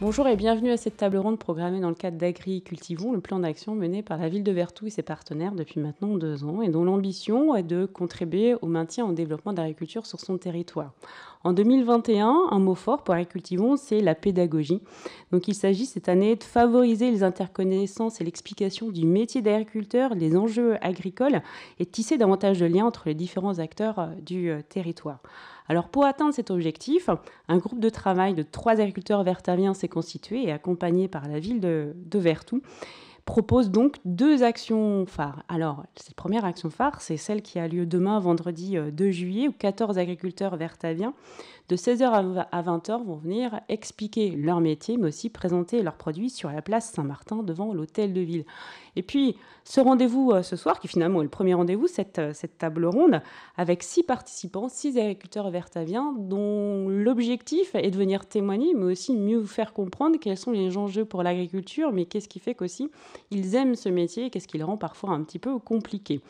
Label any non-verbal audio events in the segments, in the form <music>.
Bonjour et bienvenue à cette table ronde programmée dans le cadre d'Agri le plan d'action mené par la ville de Vertou et ses partenaires depuis maintenant deux ans et dont l'ambition est de contribuer au maintien et au développement d'agriculture sur son territoire. En 2021, un mot fort pour Agricultivons, c'est la pédagogie. Donc il s'agit cette année de favoriser les interconnaissances et l'explication du métier d'agriculteur, les enjeux agricoles et de tisser davantage de liens entre les différents acteurs euh, du euh, territoire. Alors pour atteindre cet objectif, un groupe de travail de trois agriculteurs vertariens s'est constitué et accompagné par la ville de, de Vertou propose donc deux actions phares. Alors, cette première action phare, c'est celle qui a lieu demain, vendredi 2 euh, juillet, où 14 agriculteurs vertaviens de 16h à 20h vont venir expliquer leur métier, mais aussi présenter leurs produits sur la place Saint-Martin devant l'hôtel de ville. Et puis, ce rendez-vous euh, ce soir, qui finalement est le premier rendez-vous, cette, euh, cette, table ronde, avec six participants, six agriculteurs vertaviens, dont l'objectif est de venir témoigner, mais aussi mieux vous faire comprendre quels sont les enjeux pour l'agriculture, mais qu'est-ce qui fait qu'aussi ils aiment ce métier, qu'est-ce qui le rend parfois un petit peu compliqué.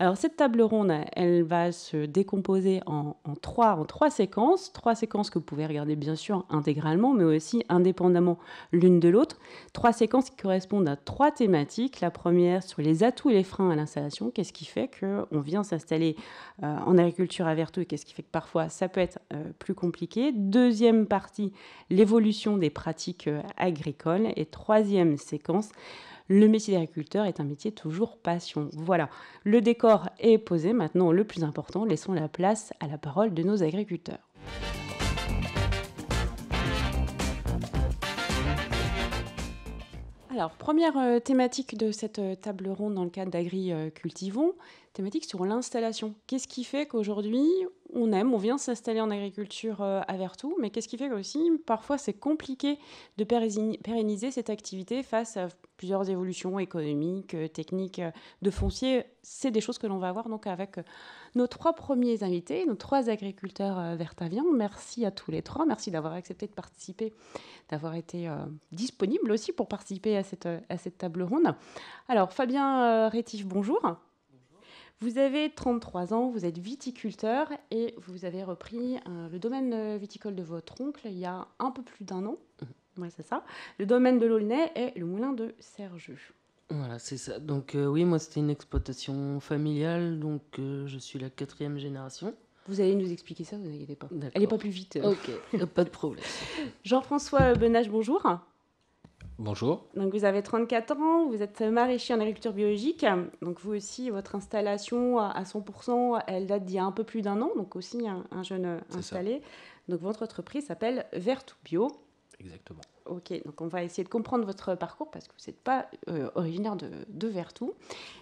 Alors cette table ronde, elle va se décomposer en, trois, en trois séquences, trois séquences que vous pouvez regarder bien sûr intégralement, mais aussi indépendamment l'une de l'autre. Trois séquences qui correspondent à trois thématiques. La première sur les atouts et les freins à l'installation, qu'est-ce qui fait qu'on vient s'installer euh, en agriculture à et qu'est-ce qui fait que parfois ça peut être euh, plus compliqué. Deuxième partie, l'évolution des pratiques euh, agricoles. Et troisième séquence, le métier d'agriculteur est un métier toujours passion. Voilà, le décor est posé. Maintenant, le plus important, laissons la place à la parole de nos agriculteurs. Alors, première euh, thématique de cette euh, table ronde dans le cadre d'Agri thématique sur l'installation. Qu'est-ce qui fait qu'aujourd'hui, on aime, on vient s'installer en agriculture euh, à Vertoux, mais qu'est-ce qui fait aussi, parfois, c'est compliqué de pérenniser cette activité face à plusieurs évolutions économiques, euh, techniques, euh, de foncier C'est des choses que l'on va avoir donc avec nos trois premiers invités, nos trois agriculteurs vertaviens. Merci à tous les trois, merci d'avoir accepté de participer, d'avoir été disponible aussi pour participer à à cette table ronde. Alors, Fabien Rétif, bonjour. Vous avez 33 ans, vous êtes viticulteur et vous avez repris euh, le domaine euh, viticole de votre oncle il y a un peu plus d'un an. Mhm. Oui, c'est ça. Le domaine de l'Aulnay est le moulin de Sergeux. Voilà, c'est ça. Donc euh, oui, moi c'était une exploitation familiale, donc je suis la quatrième génération. Vous allez nous expliquer ça, vous n'allez pas. Elle n'est pas plus vite. Ok, <laughs> pas de problème. Jean-François Benage, bonjour. Bonjour. Donc vous avez 34 ans, vous êtes maraîcher en agriculture biologique. Donc vous aussi, votre installation à 100%, elle date d'il y a un peu plus d'un an, donc aussi un, jeune euh, installé. Donc votre entreprise s'appelle Vertu Bio. Exactement. Ok, donc on va essayer de comprendre votre parcours parce que vous n'êtes pas euh, originaire de, de Vertou.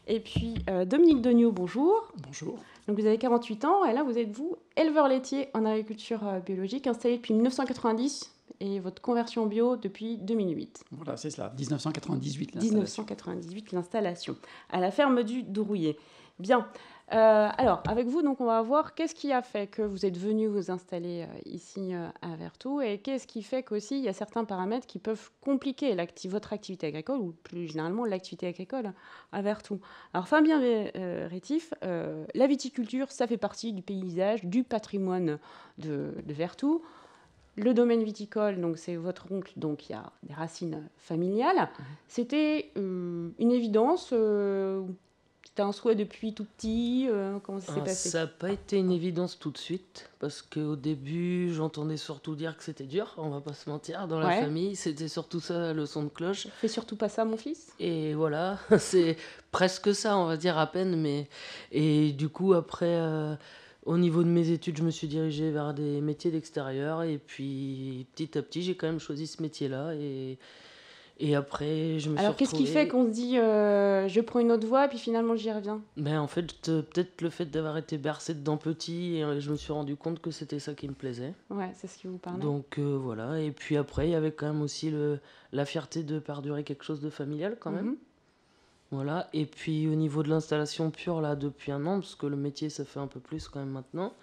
Et puis euh, Dominique Degnaud, bonjour. Bonjour. Donc vous avez 48 ans et là vous êtes vous éleveur laitier en agriculture biologique installé depuis 1990 et votre conversion bio depuis 2008. Voilà, c'est cela, 1998. 1998, l'installation à la ferme du Dourouillet. Bien. Euh, alors, avec vous, donc, on va voir qu'est-ce qui a fait que vous êtes venu vous installer euh, ici euh, à Vertou et qu'est-ce qui fait qu'aussi il y a certains paramètres qui peuvent compliquer votre activité agricole ou plus généralement l'activité agricole à Vertou. Alors, Fabien Rétif, la viticulture, ça fait partie du paysage, du patrimoine de, de Vertou le domaine viticole, donc c'est votre oncle, donc il y a des racines familiales. C'était euh, une évidence. Euh, c'était un souhait depuis tout petit. Euh, comment ça s'est ah, passé Ça n'a pas été une évidence tout de suite parce qu'au début, j'entendais surtout dire que c'était dur. On va pas se mentir, dans la famille, c'était surtout ça le son de cloche. Fais surtout pas ça, mon fils. Et voilà, <laughs> c'est presque ça, on va dire à peine, mais et du coup après euh, au niveau de mes études, je me suis dirigé vers des métiers d'extérieur et puis petit à petit, j'ai quand même choisi ce métier-là et et après, je me Alors, qu'est-ce qui fait qu'on se dit euh, je prends une autre voie, et puis finalement j'y reviens ben, En fait, euh, peut-être le fait d'avoir été bercé dedans petit, et euh, je me suis rendu compte que c'était ça qui me plaisait. Ouais, c'est ce qui vous parle Donc voilà, et puis après, il y avait quand même aussi le, la fierté de perdurer quelque chose de familial quand même. Mhm. Voilà, et puis au niveau de l'installation pure, là, depuis un an, parce que le métier ça fait un peu plus quand même maintenant,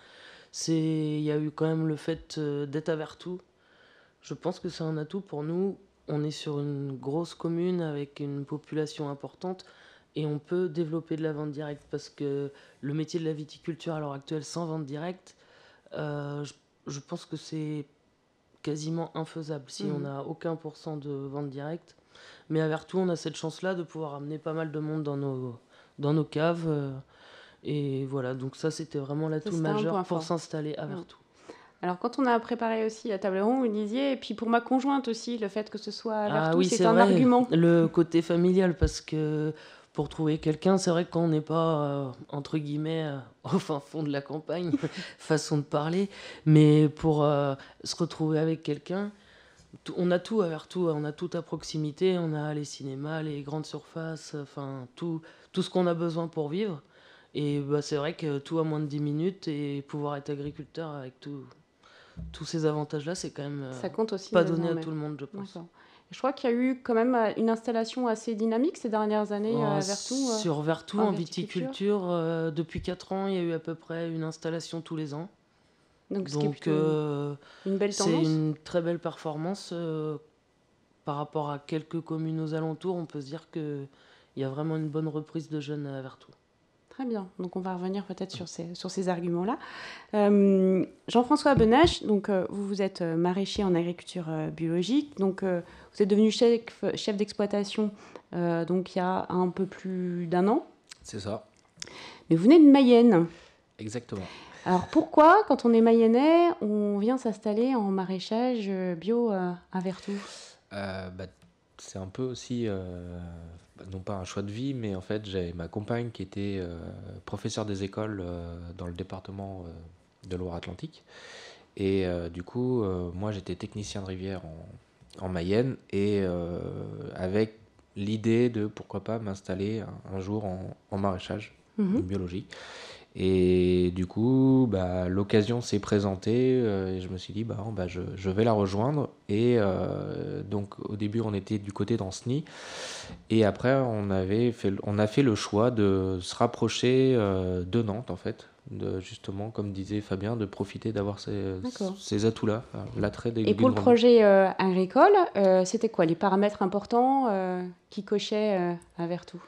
c'est il y a eu quand même le fait euh, d'être à tout Je pense que c'est un atout pour nous. On est sur une grosse commune avec une population importante et on peut développer de la vente directe parce que le métier de la viticulture à l'heure actuelle sans vente directe, euh, je, pense que c'est quasiment infaisable. Si mm. on n'a aucun pourcent de vente directe, mais à Vertou, on a cette chance-là de pouvoir amener pas mal de monde dans nos, dans nos caves. Euh, et voilà, donc ça, c'était vraiment l'atout majeur pour s'installer à mm. Vertoux. Alors, quand on a préparé aussi la table ronde, vous disiez, et puis pour ma conjointe aussi, le fait que ce soit à ah c'est un vrai, argument. Le côté familial, parce que pour trouver quelqu'un, c'est vrai qu'on n'est pas, euh, entre guillemets, euh, au fin fond de la campagne, <laughs> façon de parler, mais pour se retrouver avec quelqu'un, on a tout à Vertou, on a tout à proximité, on a les cinémas, les grandes surfaces, enfin tout, tout ce qu'on a besoin pour vivre. Et bah, c'est vrai que tout à moins de 10 minutes et pouvoir être agriculteur avec tous ces avantages-là, c'est quand même euh, Ça compte aussi pas donné à tout le monde, je pense. Je crois qu'il y a eu quand même euh, une installation assez dynamique ces dernières années euh, oh, à Vertou. Sur Vertou, en, viticulture, depuis 4 ans, il y a eu à peu près une installation tous les ans. Donc, euh, C'est une très belle performance euh, par rapport à quelques communes aux alentours. On peut se dire qu'il y a vraiment une bonne reprise de jeunes à Vertoux. Très bien. Donc, on va revenir peut-être sur ces, sur ces arguments-là. Euh, Jean-François Benache, donc, vous vous êtes maraîcher en agriculture biologique. Donc, vous êtes devenu chef, chef d'exploitation donc, il y a un peu plus d'un an. C'est ça. Mais vous venez de Mayenne. Exactement. Alors pourquoi, quand on est mayennais, on vient s'installer en maraîchage euh, bio euh, à Vertou euh, bah, C'est un peu aussi, bah, non pas un choix de vie, mais en fait j'avais ma compagne qui était professeure des écoles dans le département de Loire-Atlantique. Et du coup, moi j'étais technicien de rivière en, Mayenne et avec l'idée de pourquoi pas m'installer un, jour en, maraîchage, biologique. Mhm. biologie. Et du coup, bah, l'occasion s'est présentée euh, et je me suis dit, bah, oh, bah je, vais la rejoindre. Et euh, donc, au début, on était du côté d'Anceny. Et après, on, avait fait, on a fait le choix de se rapprocher euh, de Nantes, en fait. justement, comme disait Fabien, de profiter d'avoir ces, ces atouts-là, l'attrait des Et pour le projet agricole, c'était quoi les paramètres importants qui cochaient à Vertou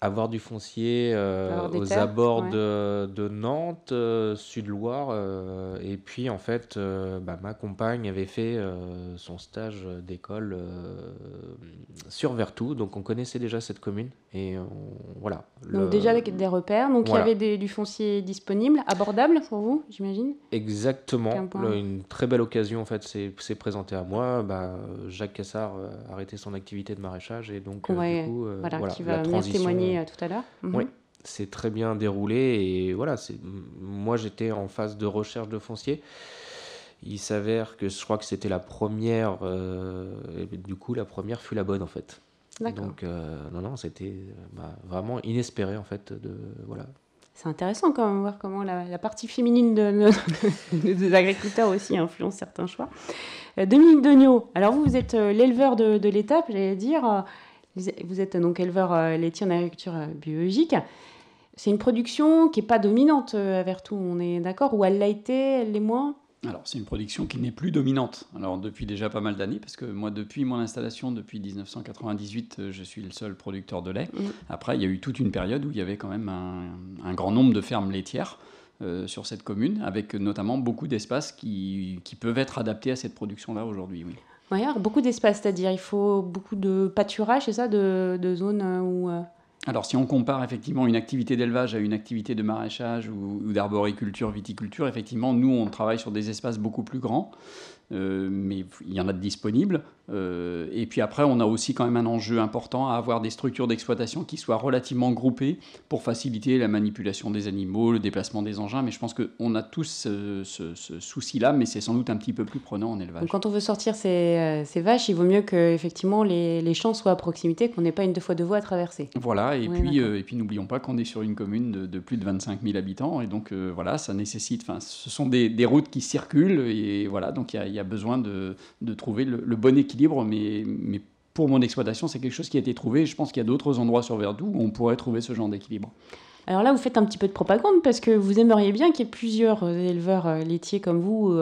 avoir du foncier euh, aux abords de, Nantes, euh, Sud-Loire. Euh, et puis, en fait, bah, ma compagne avait fait son stage d'école sur Vertou. Donc, on connaissait déjà cette commune. Et voilà. Donc, déjà des repères. Donc, il y avait du foncier disponible, abordable pour vous, j'imagine Exactement. une très belle occasion, en fait, s'est présentée à moi. Bah, Jacques Cassard a arrêté son activité de maraîchage. Et donc, du coup, voilà, qui va la témoigner euh, euh, tout à l'heure. Mhm. Oui, c'est très bien déroulé et voilà, moi j'étais en phase de recherche de foncier. Il s'avère que je crois que c'était la première, euh, du coup la première fut la bonne en fait. Donc non, non, c'était bah, vraiment inespéré en fait de voilà c'est intéressant quand même voir comment la, partie féminine de, des agriculteurs aussi influence certains choix. Dominique Degnaud, alors vous, vous êtes l'éleveur de, l'étape, j'allais dire. Vous êtes donc éleveur euh, laitier en agriculture euh, biologique. C'est une production qui n'est pas dominante euh, à Vertoux, on est d'accord Ou elle l'a été, elle l'est moins alors, c'est une production qui n'est plus dominante. Alors, depuis déjà pas mal d'années, parce que moi, depuis mon installation, depuis 1998, je suis le seul producteur de lait. Mmh. Après, il y a eu toute une période où il y avait quand même un, grand nombre de fermes laitières sur cette commune, avec notamment beaucoup d'espaces qui, qui, peuvent être adaptés à cette production-là aujourd'hui. Oui. Ouais, beaucoup d'espace, c'est-à-dire il faut beaucoup de pâturage, c'est ça, de, de zones où... Euh, alors si on compare effectivement une activité d'élevage à une activité de maraîchage ou, d'arboriculture, viticulture, effectivement, nous, on travaille sur des espaces beaucoup plus grands, euh, mais il y en a de disponibles. Euh, et puis après, on a aussi quand même un enjeu important à avoir des structures d'exploitation qui soient relativement groupées pour faciliter la manipulation des animaux, le déplacement des engins. Mais je pense qu'on a tous ce, souci-là, mais c'est sans doute un petit peu plus prenant en élevage. quand on veut sortir euh, ces, vaches, il vaut mieux que effectivement les, les champs soient à proximité, qu'on n'ait pas une deux fois deux voies à traverser. Voilà et, puis, euh, et puis n'oublions pas qu'on est sur une commune de, plus de 25 000 habitants, et donc euh, voilà, ça nécessite, enfin, ce sont des, routes qui circulent, et voilà, donc il y, a besoin de, trouver le, bon équilibre, mais, mais pour mon exploitation, c'est quelque chose qui a été trouvé, je pense qu'il y a d'autres endroits sur Verdoux où on pourrait trouver ce genre d'équilibre. Alors là, vous faites un petit peu de propagande, parce que vous aimeriez bien qu'il y ait plusieurs euh, éleveurs laitiers comme vous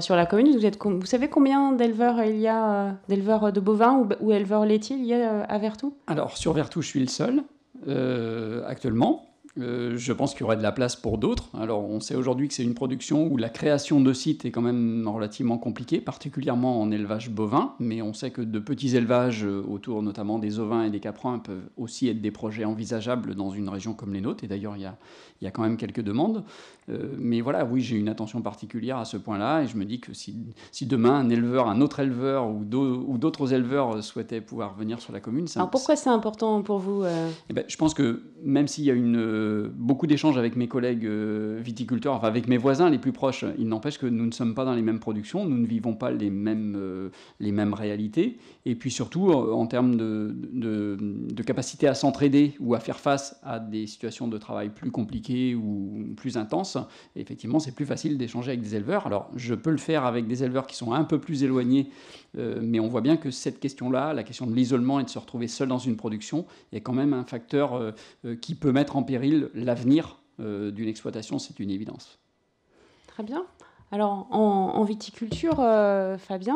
sur, la commune. Vous, savez combien d'éleveurs il y a, euh, d'éleveurs de bovins ou, ou éleveurs laitiers il y a à Vertou Alors, sur Vertou, je suis le seul euh, actuellement. Euh, je pense qu'il y aurait de la place pour d'autres. Alors, on sait aujourd'hui que c'est une production où la création de sites est quand même relativement compliquée, particulièrement en élevage bovin, mais on sait que de petits élevages autour notamment des ovins et des caprins peuvent aussi être des projets envisageables dans une région comme les nôtres, et d'ailleurs, il y a, y a, quand même quelques demandes. Euh, mais voilà, oui, j'ai une attention particulière à ce point-là, et je me dis que si, demain un éleveur, un autre éleveur ou d'autres éleveurs souhaitaient pouvoir venir sur la commune, ça. Alors pourquoi c'est important pour vous euh eh ben, Je pense que même s'il y a une, euh, beaucoup d'échanges avec mes collègues viticulteurs, enfin avec mes voisins les plus proches, il n'empêche que nous ne sommes pas dans les mêmes productions, nous ne vivons pas les mêmes réalités, et puis surtout, euh, en termes de, capacité à s'entraider ou à faire face à des situations de travail plus compliquées ou plus intenses, effectivement, c'est plus facile d'échanger avec des éleveurs. Alors, je peux le faire avec des éleveurs qui sont un peu plus éloignés, euh, mais on voit bien que cette question-là, la question de l'isolement et de se retrouver seul dans une production, est quand même un facteur euh, qui peut mettre en péril l'avenir d'une exploitation, c'est une évidence. Très bien. Alors, en, en viticulture, Fabien,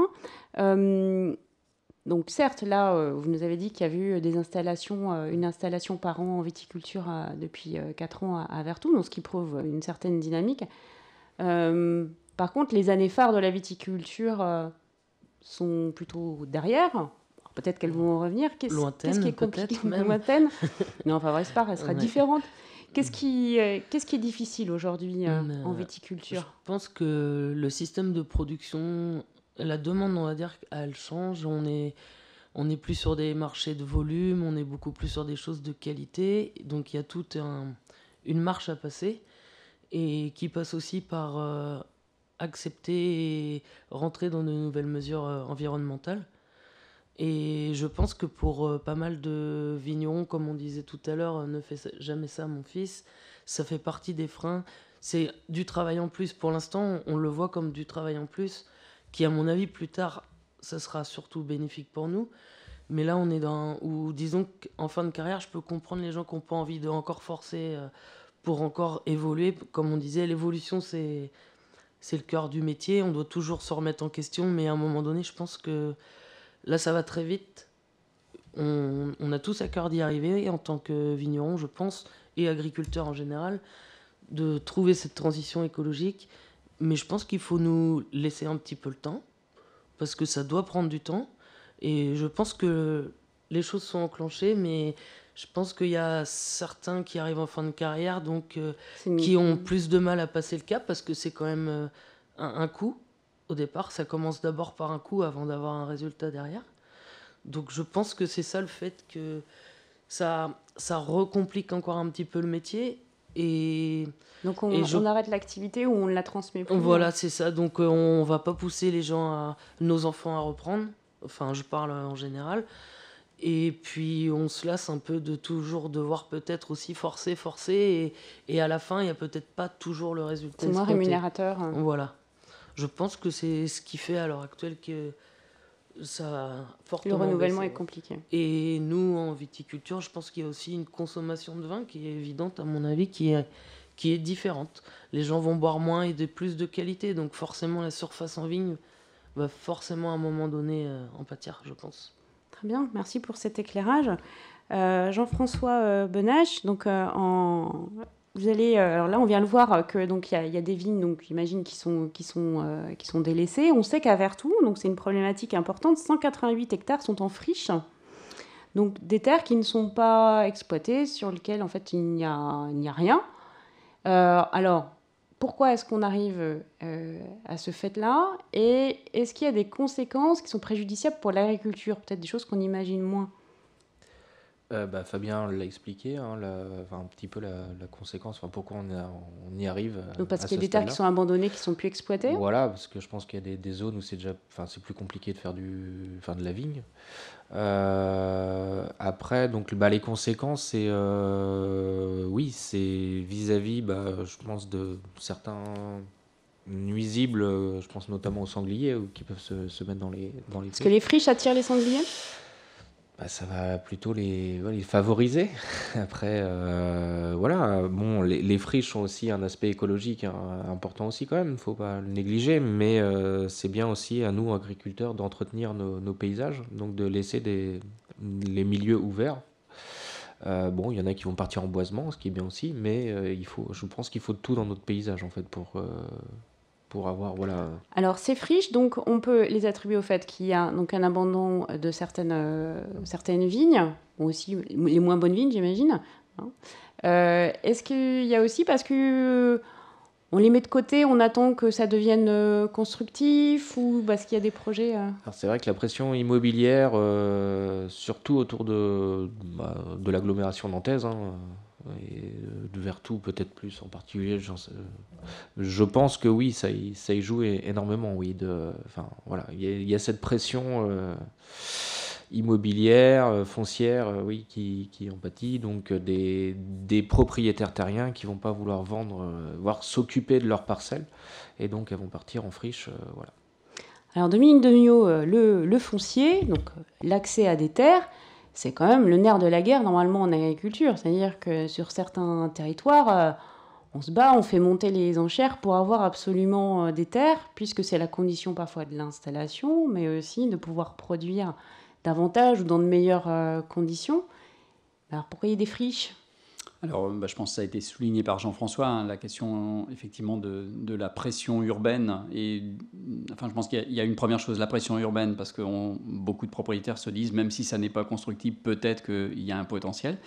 donc certes, là, euh, vous nous avez dit qu'il y a eu des installations, euh, une installation par an en viticulture euh, depuis 4 ans à, Vertou, ce qui prouve une certaine dynamique. par contre, les années phares de la viticulture sont plutôt derrière. Peut-être qu'elles vont revenir. Qu'est-ce, qu'est-ce qui est compliqué Lointaine. <laughs> non, enfin, pas, elle sera différente. Qu'est-ce mm. qui, qu'est-ce qui est difficile aujourd'hui mm, en viticulture Je pense que le système de production la demande, on va dire, elle change. On est, plus sur des marchés de volume, on est beaucoup plus sur des choses de qualité. Donc il y a toute une marche à passer et qui passe aussi par euh, accepter et rentrer dans de nouvelles mesures euh, environnementales. Et je pense que pour euh, pas mal de vignerons, comme on disait tout à l'heure, ne fais jamais ça mon fils, ça fait partie des freins. C'est du travail en plus. Pour l'instant, on le voit comme du travail en plus qui à mon avis plus tard, ça sera surtout bénéfique pour nous. Mais là, on est dans. Ou disons qu'en fin de carrière, je peux comprendre les gens qui n'ont pas envie de encore forcer euh, pour encore évoluer. Comme on disait, l'évolution, c'est. C'est le cœur du métier, on doit toujours se remettre en question, mais à un moment donné, je pense que là, ça va très vite. On, a tous à cœur d'y arriver, en tant que vigneron, je pense, et agriculteur en général, de trouver cette transition écologique mais je pense qu'il faut nous laisser un petit peu le temps, parce que ça doit prendre du temps. Et je pense que les choses sont enclenchées, mais je pense qu'il y a certains qui arrivent en fin de carrière, donc euh, qui ont plus de mal à passer le cap, parce que c'est quand même euh, un, coup. Au départ, ça commence d'abord par un coup avant d'avoir un résultat derrière. Donc je pense que c'est ça le fait que ça, ça recomplique encore un petit peu le métier et donc on, arrête l'activité ou on la transmet Voilà, euh. c'est ça. Donc on euh, on va pas pousser les gens, à, nos enfants à reprendre. Enfin, je parle en général. Et puis on se lasse un peu de toujours devoir peut-être aussi forcer, forcer. Et, et à la fin, il n'y a peut-être pas toujours le résultat. C'est moins rémunérateur. Hein. Voilà. Je pense que c'est ce qui fait à l'heure actuelle que ça Le renouvellement est compliqué. Et nous, en viticulture, je pense qu'il y a aussi une consommation de vin qui est évidente, à mon avis, qui est, qui est différente. Les gens vont boire moins et de plus de qualité, donc forcément, la surface en vigne va forcément à un moment donné euh, en pâtir, je pense. Très bien, merci pour cet éclairage. Euh, Jean-François euh, Benache, donc en vous allez, euh, alors là, on vient le voir euh, que donc il y, a des vignes, donc imagine qui sont qui sont euh, sont délaissées. On sait qu'à Vertou, donc c'est une problématique importante, 188 hectares sont en friche, donc des terres qui ne sont pas exploitées, sur lesquelles en fait il n'y a rien. alors pourquoi est-ce qu'on arrive à ce fait-là et est-ce qu'il y a des conséquences qui sont préjudiciables pour l'agriculture, peut-être des choses qu'on imagine moins. Euh, bah, Fabien l'a expliqué, hein, un petit peu la, conséquence, pourquoi on, on, y arrive. Euh, parce qu'il y a des terres qui sont abandonnées, qui sont plus exploitées Voilà, parce que je pense qu'il y a des, zones où c'est déjà, c'est plus compliqué de faire du, de la vigne. Euh, après, donc, bah, les conséquences, c'est, oui, c'est vis-à-vis, bah, je pense, de certains nuisibles, je pense notamment aux sangliers, qui peuvent se, se mettre dans les, dans les. Est-ce que les friches attirent les sangliers bah, ça va plutôt les, favoriser. <laughs> Après, euh, voilà, bon, les, friches ont aussi un aspect écologique hein, important aussi quand même, il ne faut pas le négliger, mais euh, c'est bien aussi à nous, agriculteurs, d'entretenir nos, paysages, donc de laisser les milieux ouverts. Euh, bon, il y en a qui vont partir en boisement, ce qui est bien aussi, mais il faut, je pense qu'il faut tout dans notre paysage en fait pour alors ces friches, donc on peut les attribuer au fait qu'il y a donc un abandon de certaines euh, certaines vignes, ou aussi les moins bonnes vignes j'imagine. Hein. Euh, est-ce qu'il y a aussi parce que euh, on les met de côté, on attend que ça devienne constructif ou parce qu'il y a des projets C'est vrai que la pression immobilière, surtout autour de, bah, de l'agglomération nantaise, hein, et euh, de tout peut-être plus en particulier. Euh, je pense que oui, ça y, joue énormément. Oui, enfin voilà, il y, a cette pression euh, immobilière, foncière, oui, qui, qui en pâtit. Donc des, propriétaires terriens qui vont pas vouloir vendre, voire s'occuper de leur parcelle, et donc elles vont partir en friche, voilà. Alors Dominique Demiot, le, le foncier, donc l'accès à des terres c'est quand même le nerf de la guerre normalement en agriculture. C'est-à-dire que sur certains territoires, euh, on se bat, on fait monter les enchères pour avoir absolument euh, des terres, puisque c'est la condition parfois de l'installation, mais aussi de pouvoir produire davantage ou dans de meilleures euh, conditions. Alors pourquoi il y a des friches alors, bah, je pense que ça a été souligné par Jean-François, hein, la question effectivement de, la pression urbaine. Et enfin, je pense qu'il y, a une première chose, la pression urbaine, parce que beaucoup de propriétaires se disent, même si ça n'est pas constructible, peut-être qu'il y a un potentiel.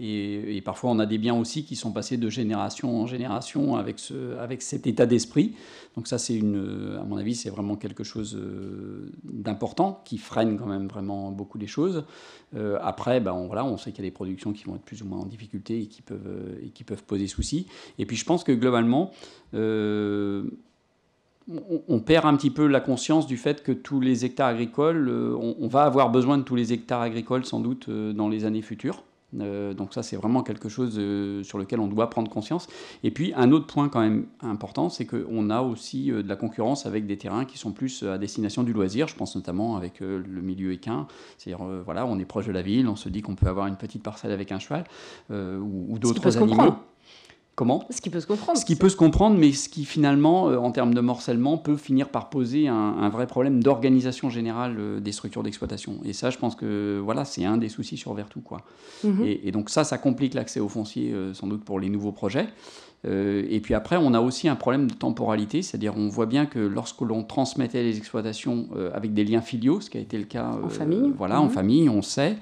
Et, parfois, on a des biens aussi qui sont passés de génération en génération avec, ce, avec cet état d'esprit. Donc ça, c'est une, à mon avis, c'est vraiment quelque chose euh, d'important qui freine quand même vraiment beaucoup des choses. Euh, après, ben on, voilà, on sait qu'il y a des productions qui vont être plus ou moins en difficulté et qui peuvent, euh, et qui peuvent poser souci. Et puis je pense que globalement, euh, on, perd un petit peu la conscience du fait que tous les hectares agricoles, euh, on, va avoir besoin de tous les hectares agricoles sans doute dans les années futures. Euh, donc ça, c'est vraiment quelque chose euh, sur lequel on doit prendre conscience. Et puis, un autre point quand même important, c'est qu'on a aussi euh, de la concurrence avec des terrains qui sont plus à destination du loisir. Je pense notamment avec le milieu équin. C'est-à-dire, voilà, on est proche de la ville, on se dit qu'on peut avoir une petite parcelle avec un cheval ou d'autres animaux. Comment Ce qui peut se comprendre. Ce qui peut se comprendre, mais ce qui finalement, euh, en termes de morcellement, peut finir par poser un, vrai problème d'organisation générale euh, des structures d'exploitation. Et ça, je pense que voilà, c'est un des soucis sur Vertu. Quoi. Mhm. et, donc ça, ça complique l'accès au foncier euh, sans doute pour les nouveaux projets. et puis après, on a aussi un problème de temporalité, c'est-à-dire on voit bien que lorsque l'on transmettait les exploitations avec des liens filiaux, ce qui a été le cas voilà, en mhm. famille, on sait.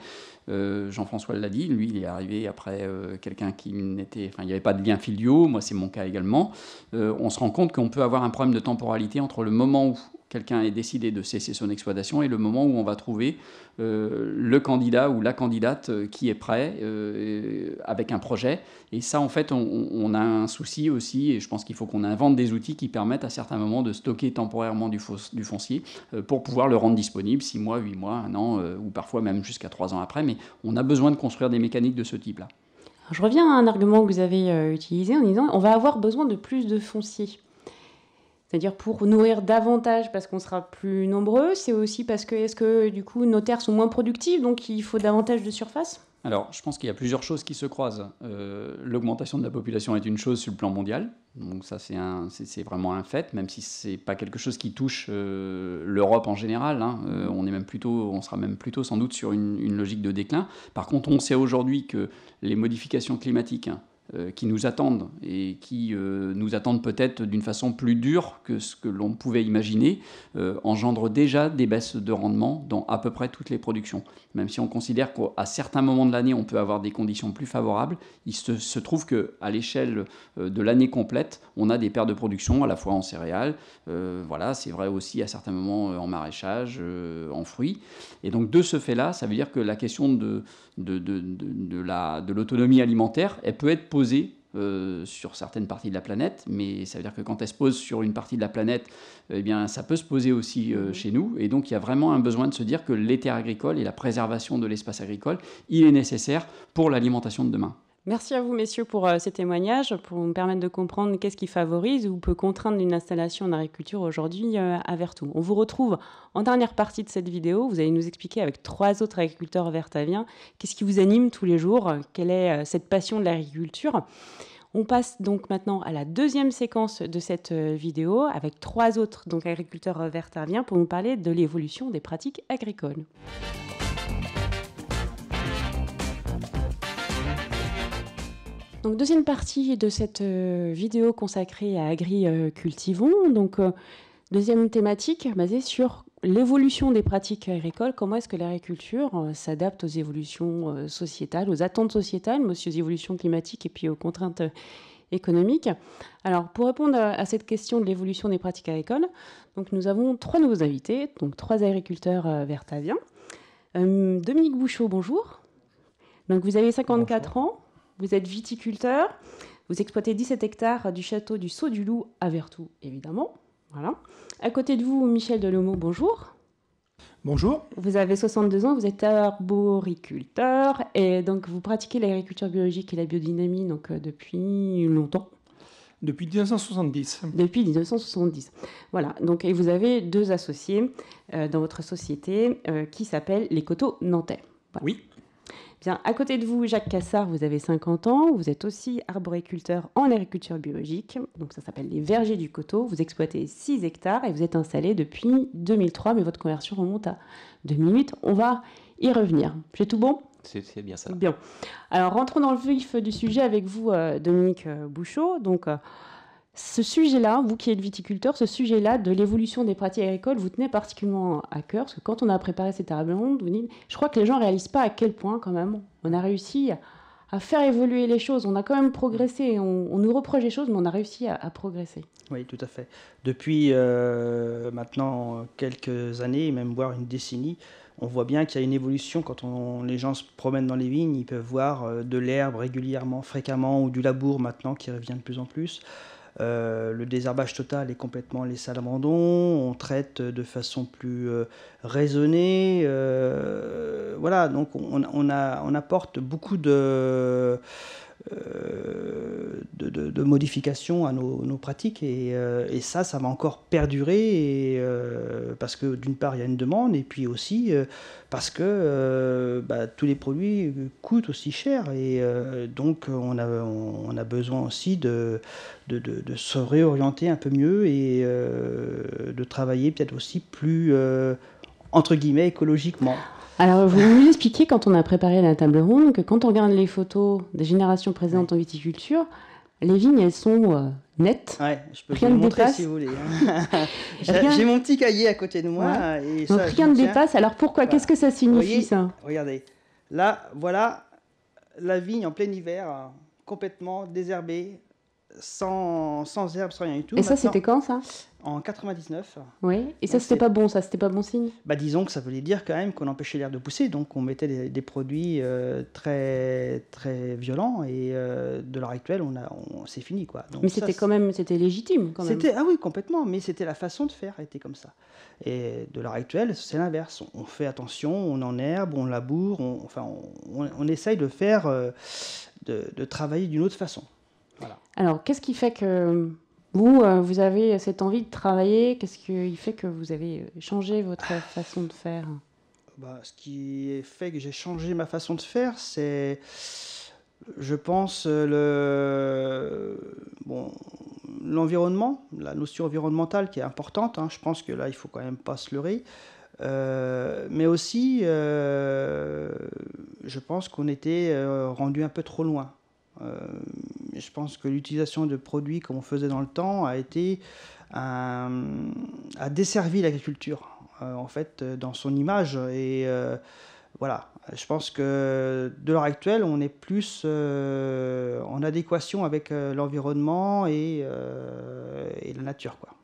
Euh, Jean-François l'a dit, lui, il est arrivé après euh, quelqu'un qui n'était. Enfin, il n'y avait pas de lien filio, moi, c'est mon cas également. Euh, on se rend compte qu'on peut avoir un problème de temporalité entre le moment où quelqu'un ait décidé de cesser son exploitation et le moment où on va trouver euh, le candidat ou la candidate euh, qui est prêt euh, avec un projet. Et ça, en fait, on, a un souci aussi, et je pense qu'il faut qu'on invente des outils qui permettent à certains moments de stocker temporairement du, foncier pour pouvoir le rendre disponible 6 mois, 8 mois, 1 an, ou parfois même jusqu'à 3 ans après. Mais on a besoin de construire des mécaniques de ce type-là. Je reviens à un argument que vous avez utilisé en disant on va avoir besoin de plus de foncier c'est-à-dire pour nourrir davantage parce qu'on sera plus nombreux, c'est aussi parce que est-ce que du coup nos terres sont moins productives, donc il faut davantage de surface alors, je pense qu'il y a plusieurs choses qui se croisent. Euh, l'augmentation de la population est une chose sur le plan mondial, donc ça c'est vraiment un fait, même si c'est pas quelque chose qui touche euh, l'Europe en général. Hein. Euh, on est même plutôt, on sera même plutôt sans doute sur une, logique de déclin. Par contre, on sait aujourd'hui que les modifications climatiques, euh, qui nous attendent et qui euh, nous attendent peut-être d'une façon plus dure que ce que l'on pouvait imaginer, euh, engendre déjà des baisses de rendement dans à peu près toutes les productions. Même si on considère qu'à certains moments de l'année, on peut avoir des conditions plus favorables, il se, se trouve qu'à l'échelle de l'année complète, on a des pertes de production à la fois en céréales, voilà, c'est vrai aussi à certains moments en maraîchage, en fruits. Et donc de ce fait-là, ça veut dire que la question de, de, de, de l'autonomie alimentaire, elle peut être posée euh, sur certaines parties de la planète, mais ça veut dire que quand elle se pose sur une partie de la planète, euh, eh bien, ça peut se poser aussi euh, mhm. chez nous. Et donc, il y a vraiment un besoin de se dire que l'été agricole et la préservation de l'espace agricole, il est nécessaire pour l'alimentation de demain. Merci à vous, messieurs, pour euh, ces témoignages, pour nous permettre de comprendre qu'est-ce qui favorise ou peut contraindre une installation en agriculture aujourd'hui euh, à Vertou. On vous retrouve en dernière partie de cette vidéo. Vous allez nous expliquer avec trois autres agriculteurs vertaviens qu'est-ce qui vous anime tous les jours, euh, quelle est cette passion de l'agriculture. On passe donc maintenant à la deuxième séquence de cette vidéo avec trois autres donc, agriculteurs vertaviens pour nous parler de l'évolution des pratiques agricoles. deuxième partie de cette euh, vidéo consacrée à Agri Cultivons. Donc euh, deuxième thématique basée sur l'évolution des pratiques agricoles, comment est-ce que l'agriculture euh, s'adapte aux évolutions sociétales, aux attentes sociétales, mais aussi aux évolutions climatiques et puis aux contraintes économiques. Alors, pour répondre à cette question de l'évolution des pratiques agricoles, donc nous avons trois nouveaux invités, donc trois agriculteurs vertaviens. Dominique Bouchot, bonjour. Donc, vous avez 54 ans, vous êtes viticulteur, vous exploitez 17 hectares du château du Sceau du Loup à Vertou, évidemment. Voilà. À côté de vous, Michel Delomo, bonjour. Bonjour. Vous avez 62 ans, vous êtes arboriculteur et donc vous pratiquez l'agriculture biologique et la biodynamie donc euh, depuis longtemps. Depuis 1970. Depuis 1970. Voilà. Donc, vous avez deux associés euh, dans votre société euh, qui s'appellent les Coteaux Nantais. Oui. Bien, à côté de vous, Jacques Cassard, vous avez 50 ans, vous êtes aussi arboriculteur en agriculture biologique, donc ça s'appelle les vergers du coteau, vous exploitez 6 hectares et vous êtes installé depuis 2003, mais votre conversion remonte à 2008, on va y revenir. J'ai tout bon c'est bien ça. Bien. Alors rentrons dans le vif du sujet avec vous, euh, Dominique euh, Bouchot. Donc, euh, ce sujet-là, vous qui êtes viticulteur, ce sujet-là de l'évolution des pratiques agricoles vous tenez particulièrement à cœur, parce que quand on a préparé ces terres ronde, je crois que les gens ne réalisent pas à quel point quand même on a réussi à, faire évoluer les choses. On a quand même progressé, on, on nous reproche des choses, mais on a réussi à, progresser. Oui, tout à fait. Depuis euh, maintenant quelques années, même voire une décennie, on voit bien qu'il y a une évolution quand on, les gens se promènent dans les vignes, ils peuvent voir euh, de l'herbe régulièrement, fréquemment, ou du labour maintenant qui revient de plus en plus. Euh, le désherbage total est complètement laissé à l'abandon, on traite de façon plus euh, raisonnée. Euh, voilà, donc on, a, on apporte beaucoup de, euh, de, modifications à nos, pratiques. Euh, et, ça, ça va encore perdurer et, euh, parce que d'une part, il y a une demande et puis aussi parce que bah, tous les produits coûtent aussi cher. Et donc, on a, besoin aussi de, de, se réorienter un peu mieux et de travailler peut-être aussi plus, entre guillemets, écologiquement. Alors, vous nous expliquiez quand on a préparé la table ronde que quand on regarde les photos des générations présentes en viticulture, les vignes, elles sont euh, nettes. Ouais, je peux vous montrer si vous voulez. <laughs> Hein. J'ai mon petit cahier à côté de moi. rien ne dépasse. Alors pourquoi Qu'est-ce que ça signifie ça Regardez, là, voilà la vigne en plein hiver, complètement désherbée, sans, sans herbe, sans rien du tout. Et ça, c'était quand ça en 99. Oui, et ça, c'était pas bon, ça, c'était pas bon signe Bah, disons que ça voulait dire quand même qu'on empêchait l'air de pousser, donc on mettait des, produits euh, très, très violents, et euh, de l'heure actuelle, on a, c'est fini, quoi. mais c'était quand même, c'était légitime, quand même. Ah oui, complètement, mais c'était la façon de faire, était comme ça. Et de l'heure actuelle, c'est l'inverse. On, fait attention, on enherbe, on laboure, on, enfin, on, essaye de faire, euh, de, de travailler d'une autre façon. Voilà. Alors, qu'est-ce qui fait que vous, euh, vous avez cette envie de travailler. Qu'est-ce qui fait que vous avez changé votre ah. façon de faire bah, Ce qui fait que j'ai changé ma façon de faire, c'est, je pense, euh, le... Bon, l'environnement, la notion environnementale qui est importante. Hein. Je pense que là, il faut quand même pas se leurrer. Euh, mais aussi, je pense qu'on était rendu un peu trop loin je pense que l'utilisation de produits comme on faisait dans le temps a été a desservi l'agriculture euh, en fait euh, dans son image et euh, voilà. Je pense que de l'heure actuelle, on est plus en adéquation avec l'environnement et, et, la nature, quoi.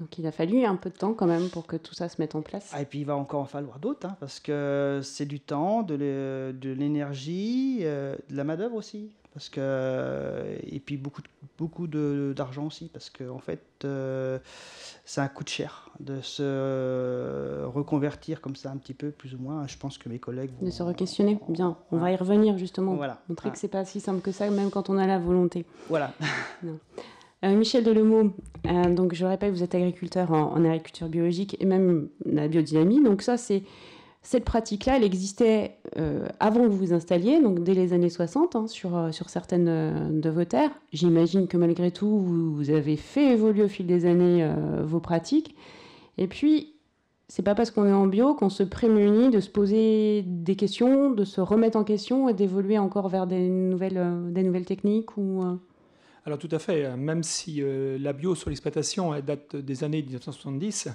Donc il a fallu un peu de temps quand même pour que tout ça se mette en place. Ah, et puis il va encore en falloir d'autres, hein, parce que c'est du temps, de l'énergie, de la main-d'œuvre aussi parce que et puis beaucoup beaucoup d'argent aussi parce que en fait euh, ça c'est un de cher de se reconvertir comme ça un petit peu plus ou moins je pense que mes collègues de se re-questionner bien on va y revenir justement voilà. montrer que que c'est pas si simple que ça même quand on a la volonté voilà <laughs> euh, Michel Delemot, je euh, donc je rappelle, vous êtes agriculteur en, en, agriculture biologique et même la biodynamie. Donc ça, c'est cette pratique-là, elle existait euh, avant que vous vous installiez, donc dès les années 60, hein, sur, euh, sur certaines euh, de vos terres. J'imagine que malgré tout, vous, avez fait évoluer au fil des années vos pratiques. Et puis, c'est pas parce qu'on est en bio qu'on se prémunit de se poser des questions, de se remettre en question et d'évoluer encore vers des nouvelles, des nouvelles techniques ou... Alors tout à fait, même si la bio sur l'exploitation date des années 1970,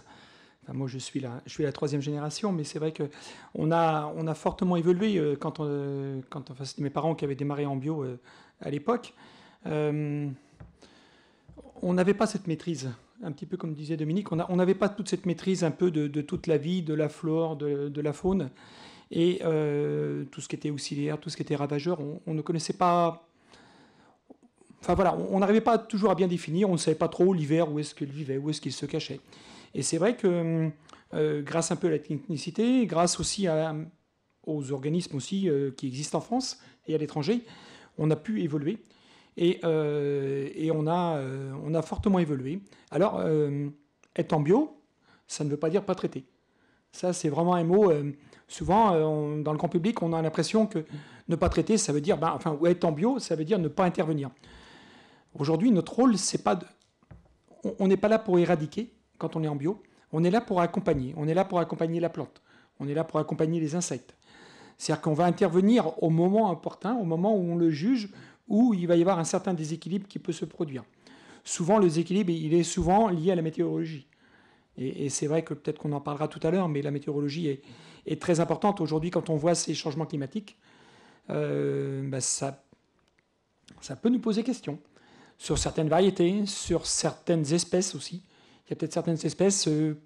moi, je suis, la, je suis la troisième génération, mais c'est vrai qu'on a, on a fortement évolué euh, quand, on, euh, quand c'était mes parents qui avaient démarré en bio euh, à l'époque. on n'avait pas cette maîtrise, un petit peu comme disait Dominique, on n'avait pas toute cette maîtrise un peu de, toute la vie, de la flore, de, la faune, et tout ce qui était auxiliaire, tout ce qui était ravageur, on ne connaissait pas Enfin voilà, on n'arrivait pas toujours à bien définir, on ne savait pas trop l'hiver où est-ce qu'il vivait, où est-ce qu'il se cachait. Et c'est vrai que euh, grâce un peu à la technicité, grâce aussi aux organismes aussi euh, qui existent en France et à l'étranger, on a pu évoluer et, euh, on, a, fortement évolué. Alors, être en bio, ça ne veut pas dire pas traiter. Ça, c'est vraiment un mot. souvent, dans le grand public, on a l'impression que ne pas traiter, ça veut dire, ben, enfin, ou être en bio, ça veut dire ne pas intervenir. Aujourd'hui, notre rôle, c'est pas de... On n'est pas là pour éradiquer quand on est en bio. On est là pour accompagner. On est là pour accompagner la plante. On est là pour accompagner les insectes. C'est-à-dire qu'on va intervenir au moment opportun, au moment où on le juge, où il va y avoir un certain déséquilibre qui peut se produire. Souvent, le déséquilibre, il est souvent lié à la météorologie. Et, c'est vrai que peut-être qu'on en parlera tout à l'heure, mais la météorologie est, très importante. Aujourd'hui, quand on voit ces changements climatiques, euh, bah, ça, ça peut nous poser question sur certaines variétés, sur certaines espèces aussi. Il y a peut-être certaines espèces, euh,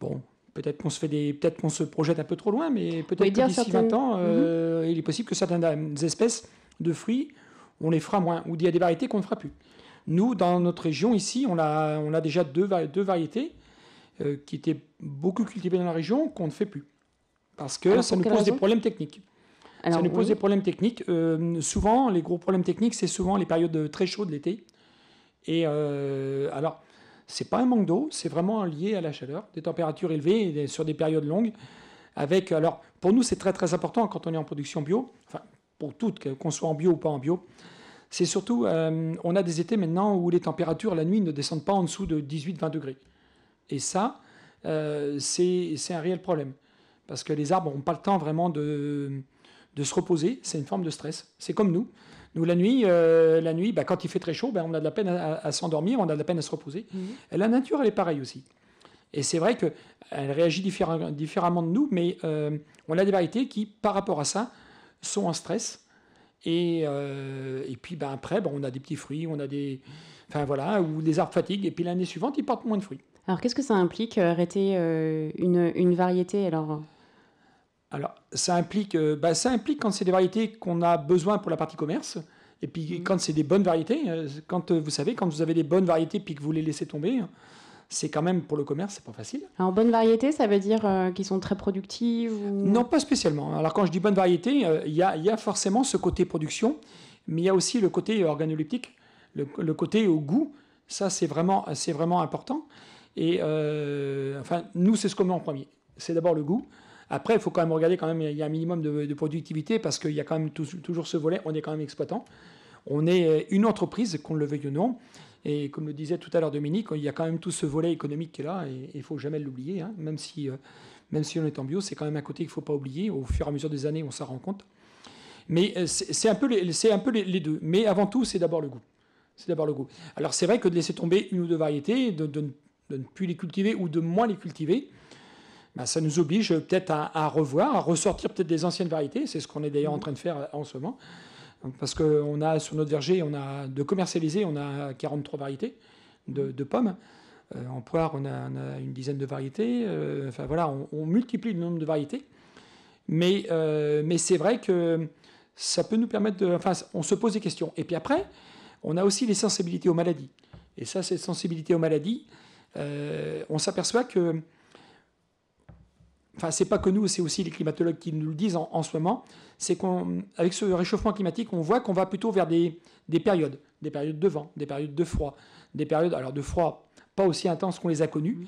bon, peut-être qu'on se fait des, peut-être qu'on se projette un peu trop loin, mais peut-être que d'ici 20 ans, euh, mhm. il est possible que certaines espèces de fruits, on les fera moins, ou il y a des variétés qu'on ne fera plus. Nous, dans notre région ici, on a, on a déjà deux, variétés euh, qui étaient beaucoup cultivées dans la région qu'on ne fait plus parce que ça nous pose des problèmes techniques ça nous pose des problèmes techniques. Euh, souvent, les gros problèmes techniques, c'est souvent les périodes très chaudes l'été. Et euh, alors, c'est pas un manque d'eau, c'est vraiment lié à la chaleur, des températures élevées sur des périodes longues. Avec, alors, pour nous, c'est très très important quand on est en production bio, enfin, pour toutes, qu'on soit en bio ou pas en bio. C'est surtout, euh, on a des étés maintenant où les températures la nuit ne descendent pas en dessous de 18-20 degrés. Et ça, euh, c'est un réel problème. Parce que les arbres n'ont pas le temps vraiment de, de se reposer, c'est une forme de stress. C'est comme nous. Nous, la nuit, euh, la nuit bah, quand il fait très chaud, ben, on a de la peine à, s'endormir, on a de la peine à se reposer. Mhm. La nature, elle est pareille aussi. Et c'est vrai qu'elle réagit différemment de nous, mais euh, on a des variétés qui, par rapport à ça, sont en stress. Et, euh, puis ben, après, on a des petits fruits, on a des. Enfin voilà, ou les arbres fatiguent, et puis l'année suivante, ils portent moins de fruits. Alors qu'est-ce que ça implique arrêter une, une, variété Alors alors, ça implique, euh, bah, ça implique quand c'est des variétés qu'on a besoin pour la partie commerce, et puis mm-hmm. quand c'est des bonnes variétés, euh, quand euh, vous savez, quand vous avez des bonnes variétés puis que vous les laissez tomber, c'est quand même pour le commerce, c'est pas facile. Alors, bonne variété, ça veut dire qu'ils sont très productives ou... Non, pas spécialement. Alors, quand je dis bonne variété, il y a, y, a forcément ce côté production, mais il y a aussi le côté organoleptique, le, côté au goût. Ça, c'est vraiment, vraiment important. Et enfin, nous, c'est ce qu'on met en premier. C'est d'abord le goût. Après, il faut quand même regarder quand même, il y a un minimum de, productivité parce qu'il y a quand même toujours ce volet, on est quand même exploitant. On est euh, une entreprise, qu'on le veuille ou non. Et comme le disait tout à l'heure Dominique, il y a quand même tout ce volet économique qui est là et il faut jamais l'oublier. Hein. même, si, euh, même si on est en bio, c'est quand même un côté qu'il ne faut pas oublier. Au fur et à mesure des années, on s'en rend compte. Mais euh, c'est un peu, les, un peu les, deux. Mais avant tout, c'est d'abord le goût. C'est d'abord le goût. Alors c'est vrai que de laisser tomber une ou deux variétés, de, ne plus les cultiver ou de moins les cultiver, ben, ça nous oblige peut-être à, revoir, à ressortir peut-être des anciennes variétés. C'est ce qu'on est d'ailleurs en train de faire euh, en ce moment. Parce qu'on a sur notre verger, on a de commercialiser, on a 43 variétés de, pommes. Euh, en poire, on a, une dizaine de variétés. Euh, enfin voilà, on, multiplie le nombre de variétés. Mais, mais c'est vrai que ça peut nous permettre de. Enfin, on se pose des questions. Et puis après, on a aussi les sensibilités aux maladies. Et ça, cette sensibilité aux maladies, on s'aperçoit que enfin c'est pas que nous, c'est aussi les climatologues qui nous le disent en, ce moment, c'est qu'avec ce réchauffement climatique, on voit qu'on va plutôt vers des, périodes, des périodes de vent, des périodes de froid, des périodes, alors de froid pas aussi intense qu'on les a connues,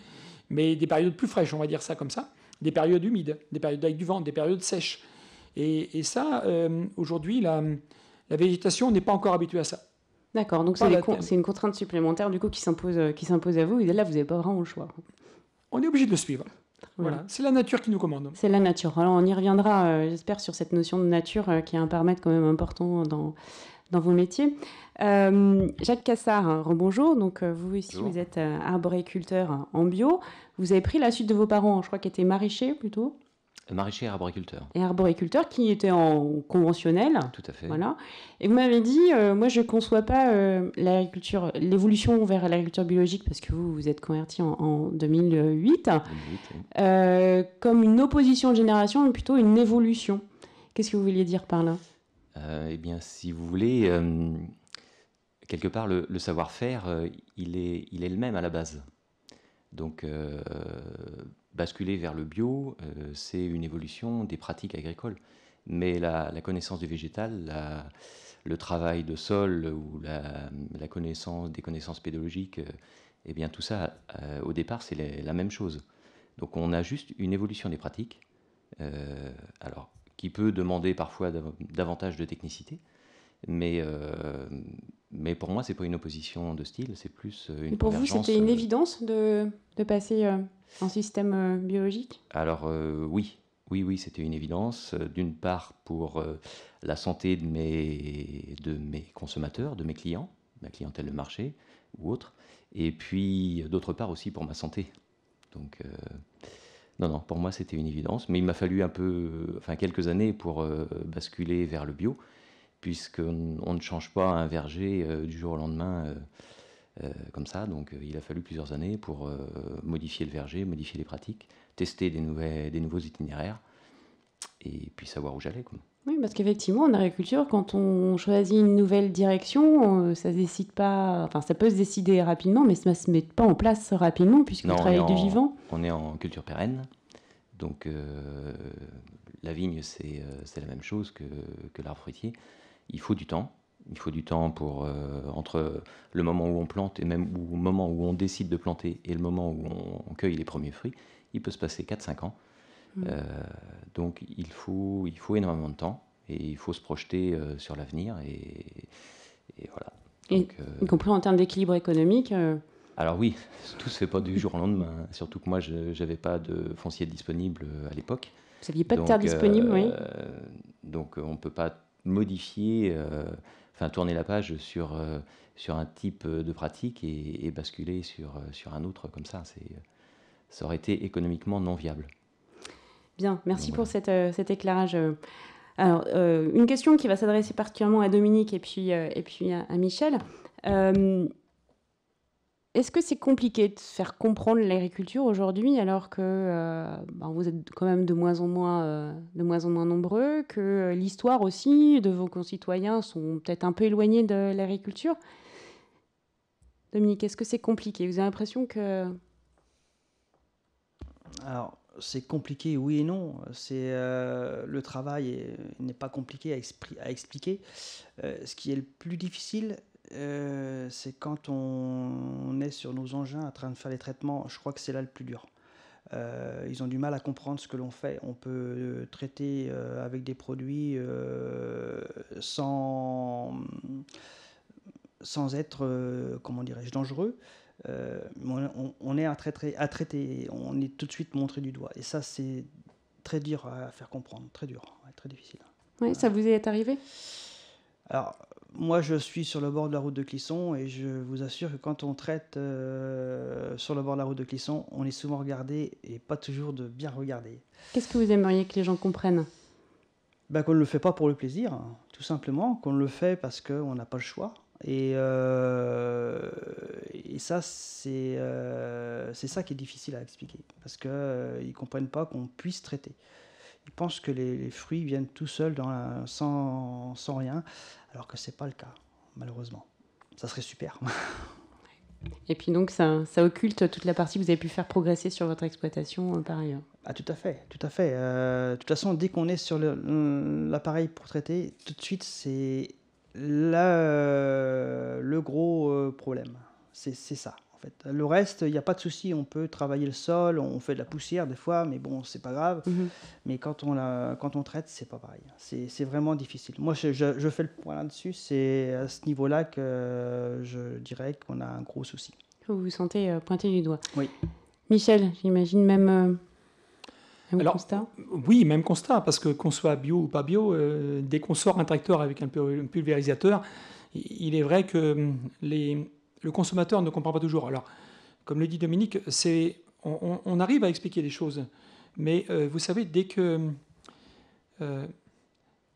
mais des périodes plus fraîches, on va dire ça comme ça, des périodes humides, des périodes avec du vent, des périodes sèches. Et, ça, euh, aujourd'hui, la, la végétation n'est pas encore habituée à ça. D'accord, donc c'est une contrainte supplémentaire du coup euh, qui s'impose à vous, et là vous n'avez pas vraiment le choix. On est obligé de le suivre. C'est la nature qui nous commande. C'est la nature. Alors on y reviendra, euh, j'espère, sur cette notion de nature euh, qui est un paramètre quand même important dans, vos métiers. Euh, Jacques Cassard, hein, rebonjour. Donc vous aussi, vous êtes arboriculteur hein, en bio. Vous avez pris la suite de vos parents, je crois, qui étaient maraîchers plutôt. Maraîcher et arboriculteur. Et arboriculteur qui était en conventionnel. Tout à fait. Voilà. Et vous m'avez dit, euh, moi je ne conçois pas euh, l'évolution vers l'agriculture biologique parce que vous vous êtes converti en, 2008, euh, comme une opposition de génération, mais plutôt une évolution. Qu'est-ce que vous vouliez dire par là Eh bien, si vous voulez, quelque part, le, le savoir-faire, il, est, il est le même à la base. Donc basculer vers le bio, euh, c'est une évolution des pratiques agricoles. Mais la, connaissance du végétal, le travail de sol ou la, connaissance des connaissances pédologiques, euh, eh bien tout ça, euh, au départ, c'est la même chose. Donc on a juste une évolution des pratiques, alors qui peut demander parfois davantage de technicité, mais mais pour moi, c'est pas une opposition de style, c'est plus euh, une. Et pour vous, c'était une euh, évidence de, de passer euh, en système biologique Alors oui, oui, oui, c'était une évidence. D'une part pour la santé de mes, de mes consommateurs, de mes clients, ma clientèle de marché ou autre, et puis d'autre part aussi pour ma santé. Donc non, non, pour moi, c'était une évidence. Mais il m'a fallu un peu, enfin quelques années pour basculer vers le bio puisqu'on ne change pas un verger euh, du jour au lendemain euh, euh, comme ça. Donc il a fallu plusieurs années pour modifier le verger, modifier les pratiques, tester des, nouvelles, des nouveaux itinéraires et puis savoir où j'allais. Oui, parce qu'effectivement, en agriculture, quand on choisit une nouvelle direction, ça décide pas. Enfin, ça peut se décider rapidement, mais ça ne se met pas en place rapidement puisqu'on travaille du vivant. On est en culture pérenne, donc la vigne, c'est la même chose que, que l'arbre fruitier il faut du temps. Il faut du temps pour euh, entre le moment où on plante et même au moment où on décide de planter et le moment où on, cueille les premiers fruits, il peut se passer 4-5 ans. Mmh. Euh, donc il faut, il faut énormément de temps et il faut se projeter euh, sur l'avenir et, voilà. y compris en termes d'équilibre économique. Alors oui, <laughs> tout se fait pas du jour au lendemain. Hein. Surtout que moi, je n'avais pas de foncier disponible à l'époque. Vous n'aviez pas de terre disponible, oui. Donc on peut pas modifier, euh, enfin tourner la page sur, euh, sur un type de pratique et, basculer sur, euh, sur un autre comme ça. Ça aurait été économiquement non viable. Bien, merci pour cet éclairage. Alors, une question qui va s'adresser particulièrement à Dominique et puis, et puis à, Michel. Est-ce que c'est compliqué de faire comprendre l'agriculture aujourd'hui alors que euh, bah, vous êtes quand même de moins en moins, euh, de moins, en moins nombreux, que euh, l'histoire aussi de vos concitoyens sont peut-être un peu éloignés de l'agriculture Dominique, est-ce que c'est compliqué Vous avez l'impression que... Alors, c'est compliqué, oui et non. C'est le travail n'est pas compliqué à, expliquer. ce qui est le plus difficile, euh, c'est quand on, est sur nos engins en train de faire les traitements, je crois que c'est là le plus dur. Euh, ils ont du mal à comprendre ce que l'on fait. On peut euh, traiter avec des produits sans, sans être, comment dirais-je, dangereux. On, est à traiter, on est tout de suite montré du doigt. Et ça, c'est très dur à faire comprendre, très dur, très difficile. Oui, ça vous est arrivé alors, moi, je suis sur le bord de la route de Clisson et je vous assure que quand on traite euh, sur le bord de la route de Clisson, on est souvent regardé et pas toujours de bien regardé. Qu'est-ce que vous aimeriez que les gens comprennent ben, Qu'on ne le fait pas pour le plaisir, hein, tout simplement, qu'on le fait parce qu'on n'a pas le choix. Et, euh, ça, euh, c'est ça qui est difficile à expliquer, parce qu'ils ne comprennent pas qu'on puisse traiter. Ils pensent que les, fruits viennent tout seuls sans, sans rien, alors que ce n'est pas le cas, malheureusement. Ça serait super. <laughs> Et puis donc, ça, occulte toute la partie que vous avez pu faire progresser sur votre exploitation euh, par ailleurs. Ah, tout à fait, tout à fait. Euh, de toute façon, dès qu'on est sur euh, l'appareil pour traiter, tout de suite, c'est le gros problème. C'est ça. Le reste, il n'y a pas de souci, on peut travailler le sol, on fait de la poussière des fois, mais bon, c'est pas grave. Mhm. Mais quand on, la, quand on traite, c'est pas pareil. C'est vraiment difficile. Moi, je, fais le point là-dessus, c'est à ce niveau-là que je dirais qu'on a un gros souci. Vous vous sentez euh, pointé du doigt. Oui. Michel, j'imagine même... Euh, constat Oui, même constat, parce que qu'on soit bio ou pas bio, euh, dès qu'on sort un tracteur avec un pulvérisateur, il est vrai que hum, les, le consommateur ne comprend pas toujours. Alors, comme le dit Dominique, c'est, on, arrive à expliquer les choses, mais euh, vous savez, dès que, euh,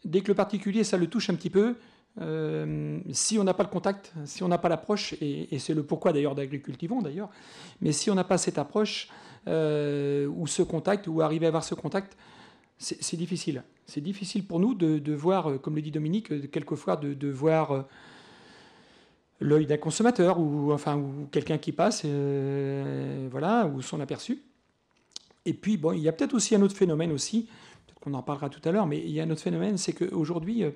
dès que le particulier, ça le touche un petit peu, euh, si on n'a pas le contact, si on n'a pas l'approche, et, c'est le pourquoi d'ailleurs d'Agricultivons d'ailleurs, mais si on n'a pas cette approche ou ce contact, ou arriver à avoir ce contact, c'est difficile. C'est difficile pour nous de, voir, comme le dit Dominique, quelquefois de, de voir l'œil d'un consommateur ou enfin ou quelqu'un qui passe, euh, voilà, ou son aperçu. Et puis bon, il y a peut-être aussi un autre phénomène aussi, peut-être qu'on en parlera tout à l'heure, mais il y a un autre phénomène, c'est qu'aujourd'hui, euh,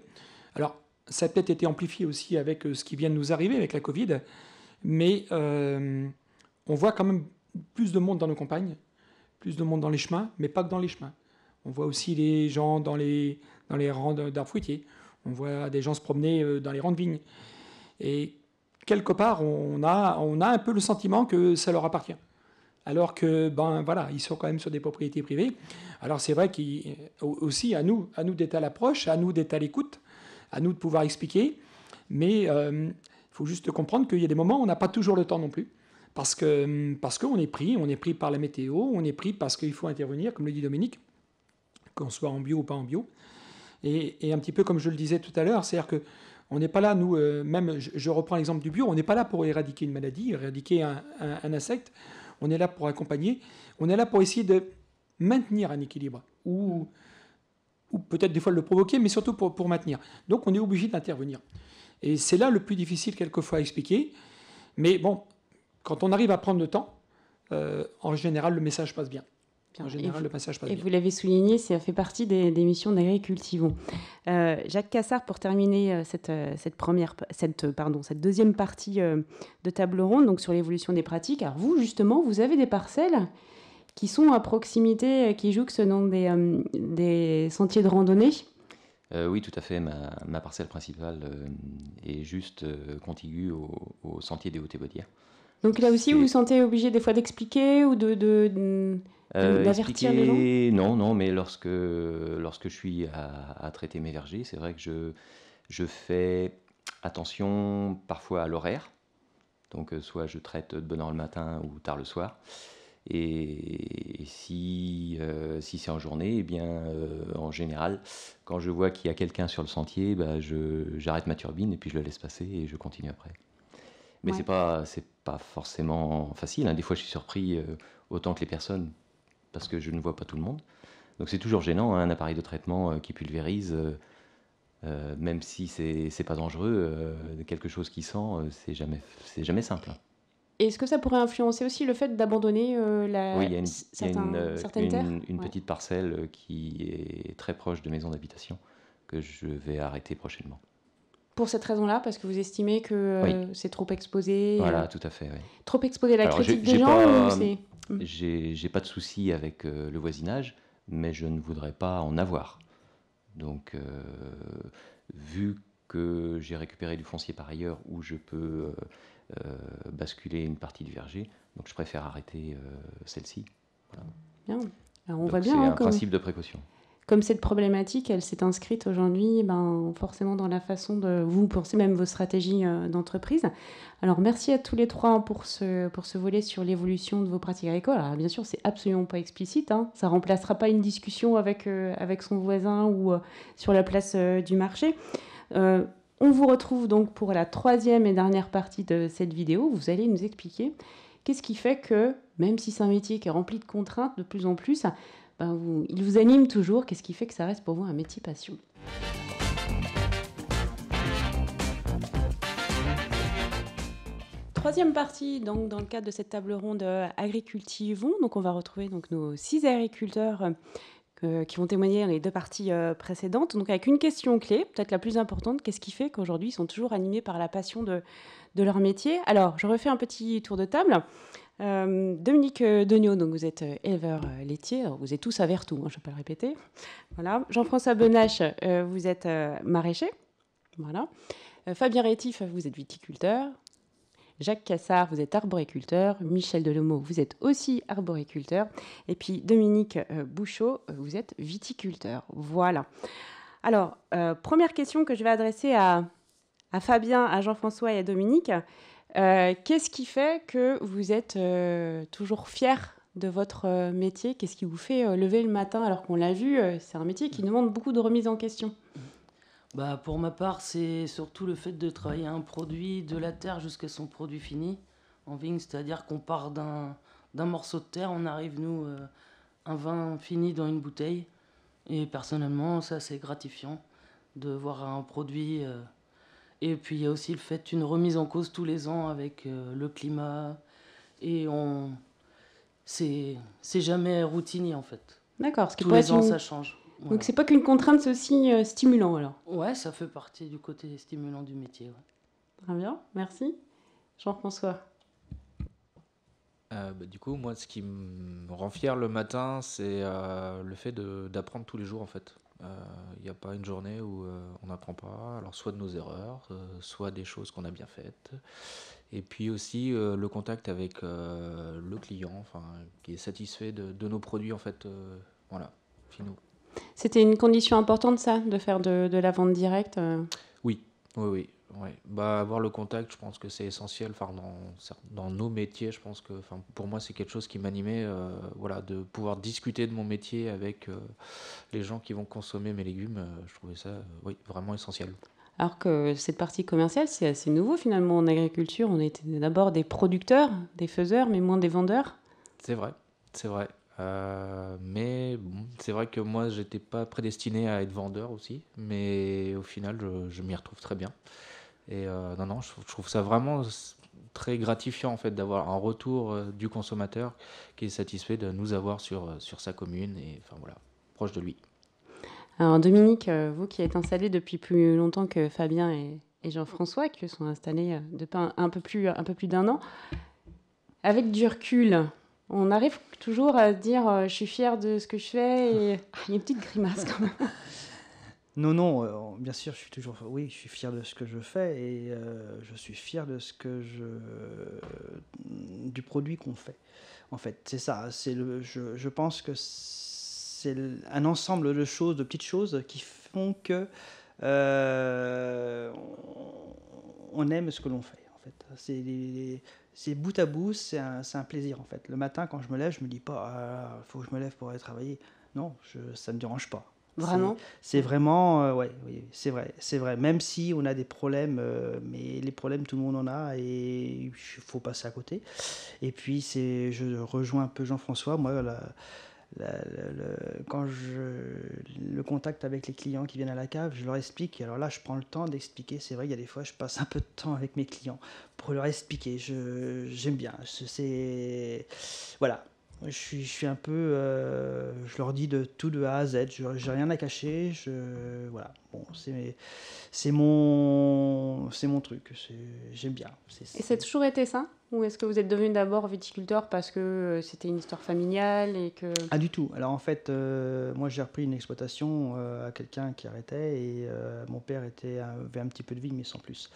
alors ça a peut-être été amplifié aussi avec euh, ce qui vient de nous arriver avec la Covid, mais on voit quand même plus de monde dans nos campagnes, plus de monde dans les chemins, mais pas que dans les chemins. On voit aussi les gens dans les, dans les rangs d'arbres fruitiers, on voit des gens se promener dans les rangs de vignes. Et quelque part, on a, un peu le sentiment que ça leur appartient. Alors que, ben voilà, ils sont quand même sur des propriétés privées. Alors c'est vrai aussi à nous, à nous d'être à l'approche, à nous d'être à l'écoute, à nous de pouvoir expliquer. Mais il euh, faut juste comprendre qu'il y a des moments où on n'a pas toujours le temps non plus. Parce qu'on parce qu'on est pris, on est pris par la météo, on est pris parce qu'il faut intervenir, comme le dit Dominique, qu'on soit en bio ou pas en bio. Et, et, un petit peu comme je le disais tout à l'heure, c'est-à-dire que on n'est pas là, nous, euh, même, je, reprends l'exemple du bio, on n'est pas là pour éradiquer une maladie, éradiquer un, insecte. On est là pour accompagner. On est là pour essayer de maintenir un équilibre ou, peut-être des fois le provoquer, mais surtout pour, pour maintenir. Donc, on est obligé d'intervenir. Et c'est là le plus difficile quelquefois à expliquer. Mais bon, quand on arrive à prendre le temps, euh, en général, le message passe bien le passage Et vous l'avez souligné, ça fait partie des, missions d'Agricultivons. Euh, Jacques Cassard, pour terminer euh, cette, euh, cette, première, cette, pardon, cette deuxième partie de table ronde, donc sur l'évolution des pratiques. Alors vous, justement, vous avez des parcelles qui sont à proximité, qui jouxtent que des, des sentiers de randonnée. oui, tout à fait. Ma, parcelle principale est juste contiguë au, sentier des hautes Donc là aussi, vous vous sentez obligé des fois d'expliquer ou de D'avertir euh, les Non, ah. non, mais lorsque, lorsque je suis à, traiter mes vergers, c'est vrai que je, je fais attention parfois à l'horaire. Donc, euh, soit je traite de bonne heure le matin ou tard le soir. Et, si, euh, si c'est en journée, eh bien, en général, quand je vois qu'il y a quelqu'un sur le sentier, bah, j'arrête ma turbine et puis je le laisse passer et je continue après. Mais ce n'est pas c'est pas forcément facile. Hein. Des fois, je suis surpris autant que les personnes parce que je ne vois pas tout le monde. Donc c'est toujours gênant, hein, un appareil de traitement euh, qui pulvérise, euh, euh, même si c'est pas dangereux, quelque chose qui sent, c'est jamais, jamais simple. Est-ce que ça pourrait influencer aussi le fait d'abandonner la oui, y a une, petite parcelle qui est très proche de maisons d'habitation que je vais arrêter prochainement. Pour cette raison-là, parce que vous estimez que euh, c'est trop exposé. Euh, voilà, tout à fait. Trop exposé à la critique des gens hmm. J'ai pas de souci avec euh, le voisinage, mais je ne voudrais pas en avoir. Donc, vu que j'ai récupéré du foncier par ailleurs où je peux basculer une partie du verger, donc je préfère arrêter celle-ci. Bien. Alors on va bien. C'est hein, un principe de précaution comme cette problématique, elle s'est inscrite aujourd'hui ben, forcément dans la façon de vous penser même vos stratégies euh, d'entreprise. Alors merci à tous les trois pour ce, pour ce volet sur l'évolution de vos pratiques agricoles. Alors bien sûr, c'est absolument pas explicite, hein. ça remplacera pas une discussion avec, euh, avec son voisin ou euh, sur la place du marché. on vous retrouve donc pour la troisième et dernière partie de cette vidéo. Vous allez nous expliquer qu'est-ce qui fait que, même si c'est un métier qui est rempli de contraintes de plus en plus, ben, il vous anime toujours. Qu'est-ce qui fait que ça reste pour vous un métier passion Troisième partie, donc dans le cadre de cette table ronde euh, Agricultivons, donc on va retrouver donc nos six agriculteurs euh, qui vont témoigner les deux parties euh, précédentes. Donc avec une question clé, peut-être la plus importante, qu'est-ce qui fait qu'aujourd'hui ils sont toujours animés par la passion de, de leur métier Alors je refais un petit tour de table. Euh, Dominique euh, Degnaud, donc vous êtes euh, éleveur laitier, vous êtes tous à Vertoux, hein, je ne vais pas le répéter. Jean-François Benache, vous êtes maraîcher. Fabien Rétif, vous êtes viticulteur. Jacques Cassard, vous êtes arboriculteur. Michel Delomo, vous êtes aussi arboriculteur. Et puis Dominique Bouchot, vous êtes viticulteur. Voilà. Alors, première question que je vais adresser à Fabien, à Jean-François et à Dominique. Euh, qu'est-ce qui fait que vous êtes euh, toujours fier de votre euh, métier Qu'est-ce qui vous fait lever le matin alors qu'on l'a vu C'est un métier qui mm. demande beaucoup de remise en question. Mm. Bah, pour ma part, c'est surtout le fait de travailler un produit de la terre jusqu'à son produit fini en vigne, c'est-à-dire qu'on part d'un morceau de terre, on arrive, nous, un vin fini dans une bouteille. Et personnellement, ça, c'est gratifiant de voir un produit et puis il y a aussi le fait une remise en cause tous les ans avec euh, le climat. Et on. C'est jamais routinier en fait. D'accord, ce qui Tous les ans ça change. Donc c'est pas qu'une contrainte, c'est aussi euh, stimulant alors. Ouais, ça fait partie du côté stimulant du métier. Très bien, merci. Jean-François. Euh, bah, du coup, moi, ce qui me rend fier le matin, c'est le fait d'apprendre tous les jours en fait. Il euh, n'y a pas une journée où euh, on n'apprend pas, alors soit de nos erreurs, euh, soit des choses qu'on a bien faites. Et puis aussi le contact avec le client, enfin, qui est satisfait de, de nos produits en fait, voilà, finaux. C'était une condition importante, ça, de faire de, de la vente directe Oui, oui, oui. Ouais. Bah, avoir le contact, je pense que c'est essentiel. Enfin, dans, nos métiers, je pense que enfin, pour moi, c'est quelque chose qui m'animait euh, voilà, de pouvoir discuter de mon métier avec euh, les gens qui vont consommer mes légumes. Euh, je trouvais ça oui, vraiment essentiel. Alors que cette partie commerciale, c'est assez nouveau finalement en agriculture. On était d'abord des producteurs, des faiseurs, mais moins des vendeurs. C'est vrai, c'est vrai. mais c'est vrai que moi, j'étais pas prédestiné à être vendeur aussi, mais au final, je, je m'y retrouve très bien. Et euh, non, non, je, trouve ça vraiment très gratifiant en fait d'avoir un retour euh, du consommateur qui est satisfait de nous avoir sur, euh, sur sa commune et enfin voilà, proche de lui. Alors Dominique, vous qui êtes installé depuis plus longtemps que Fabien et, Jean-François, qui sont installés depuis un, peu plus, un peu plus d'un an, avec du recul, on arrive toujours à se dire je suis fier de ce que je fais et il y a une petite grimace quand même. Non, non, euh, bien sûr, je suis toujours, oui, je suis fier de ce que je fais et euh, je suis fier de ce que je, du produit qu'on fait. En fait, c'est ça. C'est le, je, pense que c'est un ensemble de choses, de petites choses qui font que euh, on aime ce que l'on fait. En fait, c'est c'est bout à bout, c'est un, plaisir en fait. Le matin, quand je me lève, je me dis pas, il ah, faut que je me lève pour aller travailler. Non, ça ne me dérange pas. Vraiment C'est vraiment, euh, ouais, c'est vrai, c'est vrai. Même si on a des problèmes, euh, mais les problèmes tout le monde en a et il faut passer à côté. Et puis c'est, je rejoins un peu Jean-François. Moi, la, quand je le contact avec les clients qui viennent à la cave, je leur explique. Alors là, je prends le temps d'expliquer. C'est vrai, il y a des fois, je passe un peu de temps avec mes clients pour leur expliquer. Je j'aime bien. C'est voilà je suis, je suis un peu. Euh, je leur dis de tout de A à Z. J'ai rien à cacher. Je, voilà. Bon, c'est mon, mon truc, j'aime bien. Et c'est toujours été ça Ou est-ce que vous êtes devenu d'abord viticulteur parce que euh, c'était une histoire familiale et que... Ah du tout. Alors en fait, euh, moi j'ai repris une exploitation euh, à quelqu'un qui arrêtait et mon père était, avait un petit peu de vigne mais sans plus.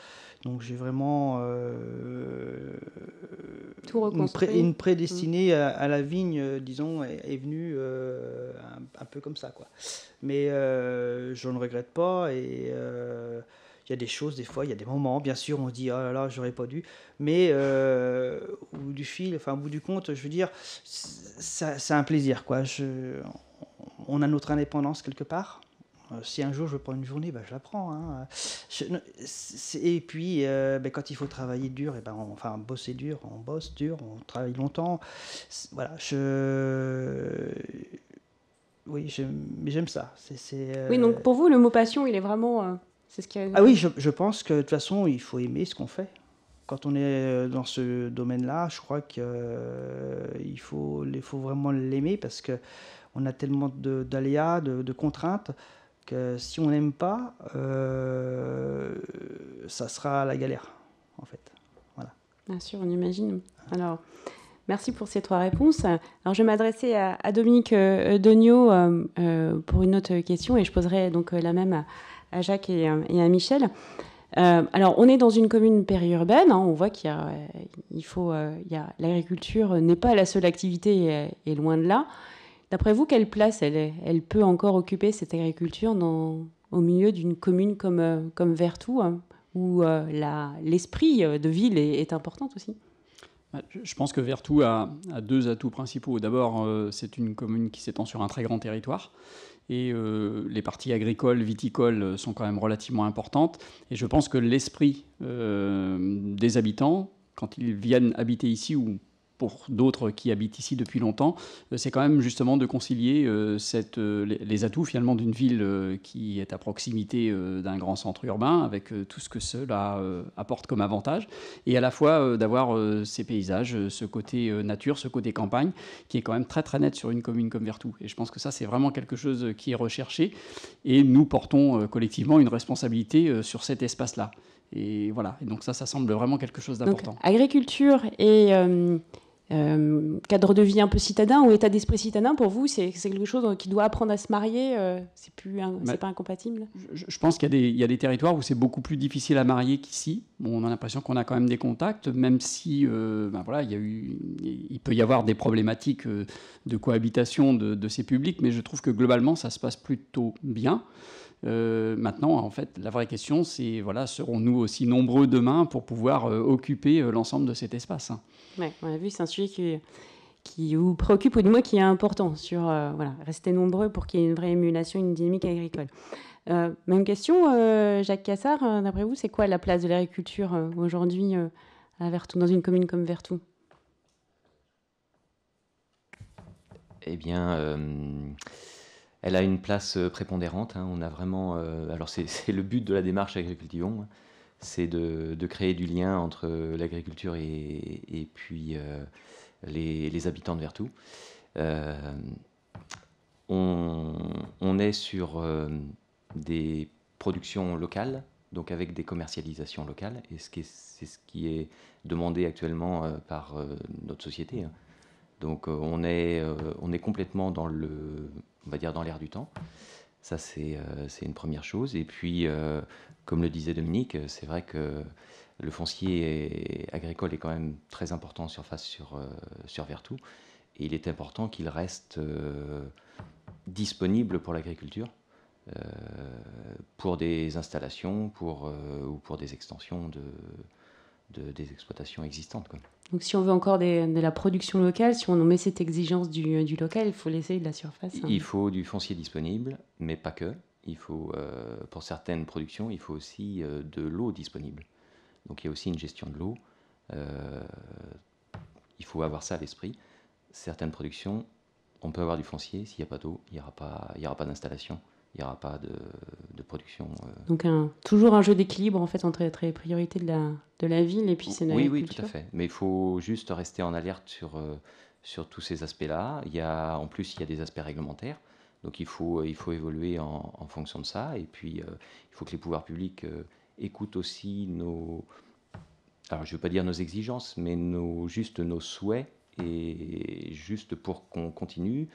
Donc j'ai vraiment tout une, une, prédestinée à, la vigne, disons, est, venue un, un, peu comme ça. quoi mais euh, je ne regrette pas. Et euh, il y a des choses, des fois, il y a des moments, bien sûr, on dit, ah là là, j'aurais pas dû. Mais euh, au bout du fil, enfin, au bout du compte, je veux dire, c'est un plaisir, quoi. on a notre indépendance quelque part. Euh, si un jour je prends une journée, ben, je la prends. Hein. et puis, ben, quand il faut travailler dur, et ben, enfin, bosser dur, on bosse dur, on travaille longtemps. Voilà, je oui, j'aime ça. Euh, oui, donc pour vous, le mot passion, il est vraiment. Euh, c'est ce qui Ah oui, je, pense que de toute façon, il faut aimer ce qu'on fait. Quand on est euh, dans ce domaine-là, je crois qu'il il faut, il faut vraiment l'aimer parce qu'on a tellement d'aléas, de, de, de, contraintes, que si on n'aime pas, ça sera la galère, en fait. Voilà. Bien sûr, on imagine. Hein. Alors. Merci pour ces trois réponses. Alors, je vais m'adresser à, Dominique euh, euh, euh, pour une autre question et je poserai donc euh, la même à, Jacques et, à Michel. alors, on est dans une commune périurbaine. Hein. on voit qu'il il faut, l'agriculture n'est pas la seule activité et, loin de là. D'après vous, quelle place elle, elle, peut encore occuper cette agriculture au milieu d'une commune comme, comme Vertou, hein, où l'esprit de ville est, est important aussi je pense que Vertou a, deux atouts principaux. D'abord, euh, c'est une commune qui s'étend sur un très grand territoire et euh, les parties agricoles, viticoles euh, sont quand même relativement importantes. Et je pense que l'esprit des habitants, quand ils viennent habiter ici ou pour d'autres qui habitent ici depuis longtemps, euh, c'est quand même justement de concilier euh, cette, euh, les atouts finalement d'une ville qui est à proximité d'un grand centre urbain avec tout ce que cela apporte comme avantage et à la fois d'avoir ces paysages, ce côté nature, ce côté campagne qui est quand même très très net sur une commune comme Vertou. Et je pense que ça c'est vraiment quelque chose qui est recherché et nous portons collectivement une responsabilité sur cet espace-là. Et voilà, et donc ça, ça semble vraiment quelque chose d'important. Agriculture et euh, cadre de vie un peu citadin ou état d'esprit citadin, pour vous, c'est quelque chose qui doit apprendre à se marier euh, C'est bah, pas incompatible Je, pense qu'il y, a des territoires où c'est beaucoup plus difficile à marier qu'ici. on a l'impression qu'on a quand même des contacts, même si euh, ben voilà, il, peut y avoir des problématiques de cohabitation de, ces publics, mais je trouve que globalement, ça se passe plutôt bien. maintenant, en fait, la vraie question, c'est voilà, serons-nous aussi nombreux demain pour pouvoir occuper l'ensemble de cet espace hein on a vu, c'est un sujet qui, vous préoccupe, ou du moins qui est important, sur euh, rester nombreux pour qu'il y ait une vraie émulation, une dynamique agricole. Euh, même question, euh, Jacques Cassard, d'après vous, c'est quoi la place de l'agriculture aujourd'hui à Vertou, dans une commune comme Vertou Eh bien, elle a une place prépondérante. Hein. On a vraiment, alors <laughs> c'est le but de la démarche Agricultivons, hein c'est de, créer du lien entre l'agriculture et, puis euh, les, habitants de Vertou. Euh, on, on, est sur euh, des productions locales, donc avec des commercialisations locales, et c'est ce, qui est demandé actuellement par notre société. Hein. Donc on est, on est complètement dans le, dans l'air du temps. Ça, euh, c'est une première chose. Et puis, euh, comme le disait Dominique, euh, c'est vrai que le foncier agricole est quand même très important en surface sur, sur Vertou. Et il est important qu'il reste disponible pour l'agriculture. pour des installations pour, ou pour des extensions de, des exploitations existantes. Donc si on veut encore de la production locale, si on met cette exigence du, local, il faut laisser de la surface. Hein. Il faut du foncier disponible, mais pas que. Il faut, euh, pour certaines productions, il faut aussi euh, de l'eau disponible. Donc il y a aussi une gestion de l'eau. Euh, il faut avoir ça à l'esprit. Certaines productions, on peut avoir du foncier, s'il n'y a pas d'eau, il n'y aura pas d'installation il n'y aura pas de, de production. Euh. Donc un, toujours un jeu d'équilibre en fait entre, les priorités de la, de la ville et puis c'est Oui, oui, tout à fait. Mais il faut juste rester en alerte sur, euh, sur tous ces aspects-là. Il en plus, il y a des aspects réglementaires. Donc il faut, il faut évoluer en, fonction de ça. Et puis, euh, il faut que les pouvoirs publics écoutent aussi nos... Alors, je ne veux pas dire nos exigences, mais nos, juste nos souhaits. Et juste pour qu'on continue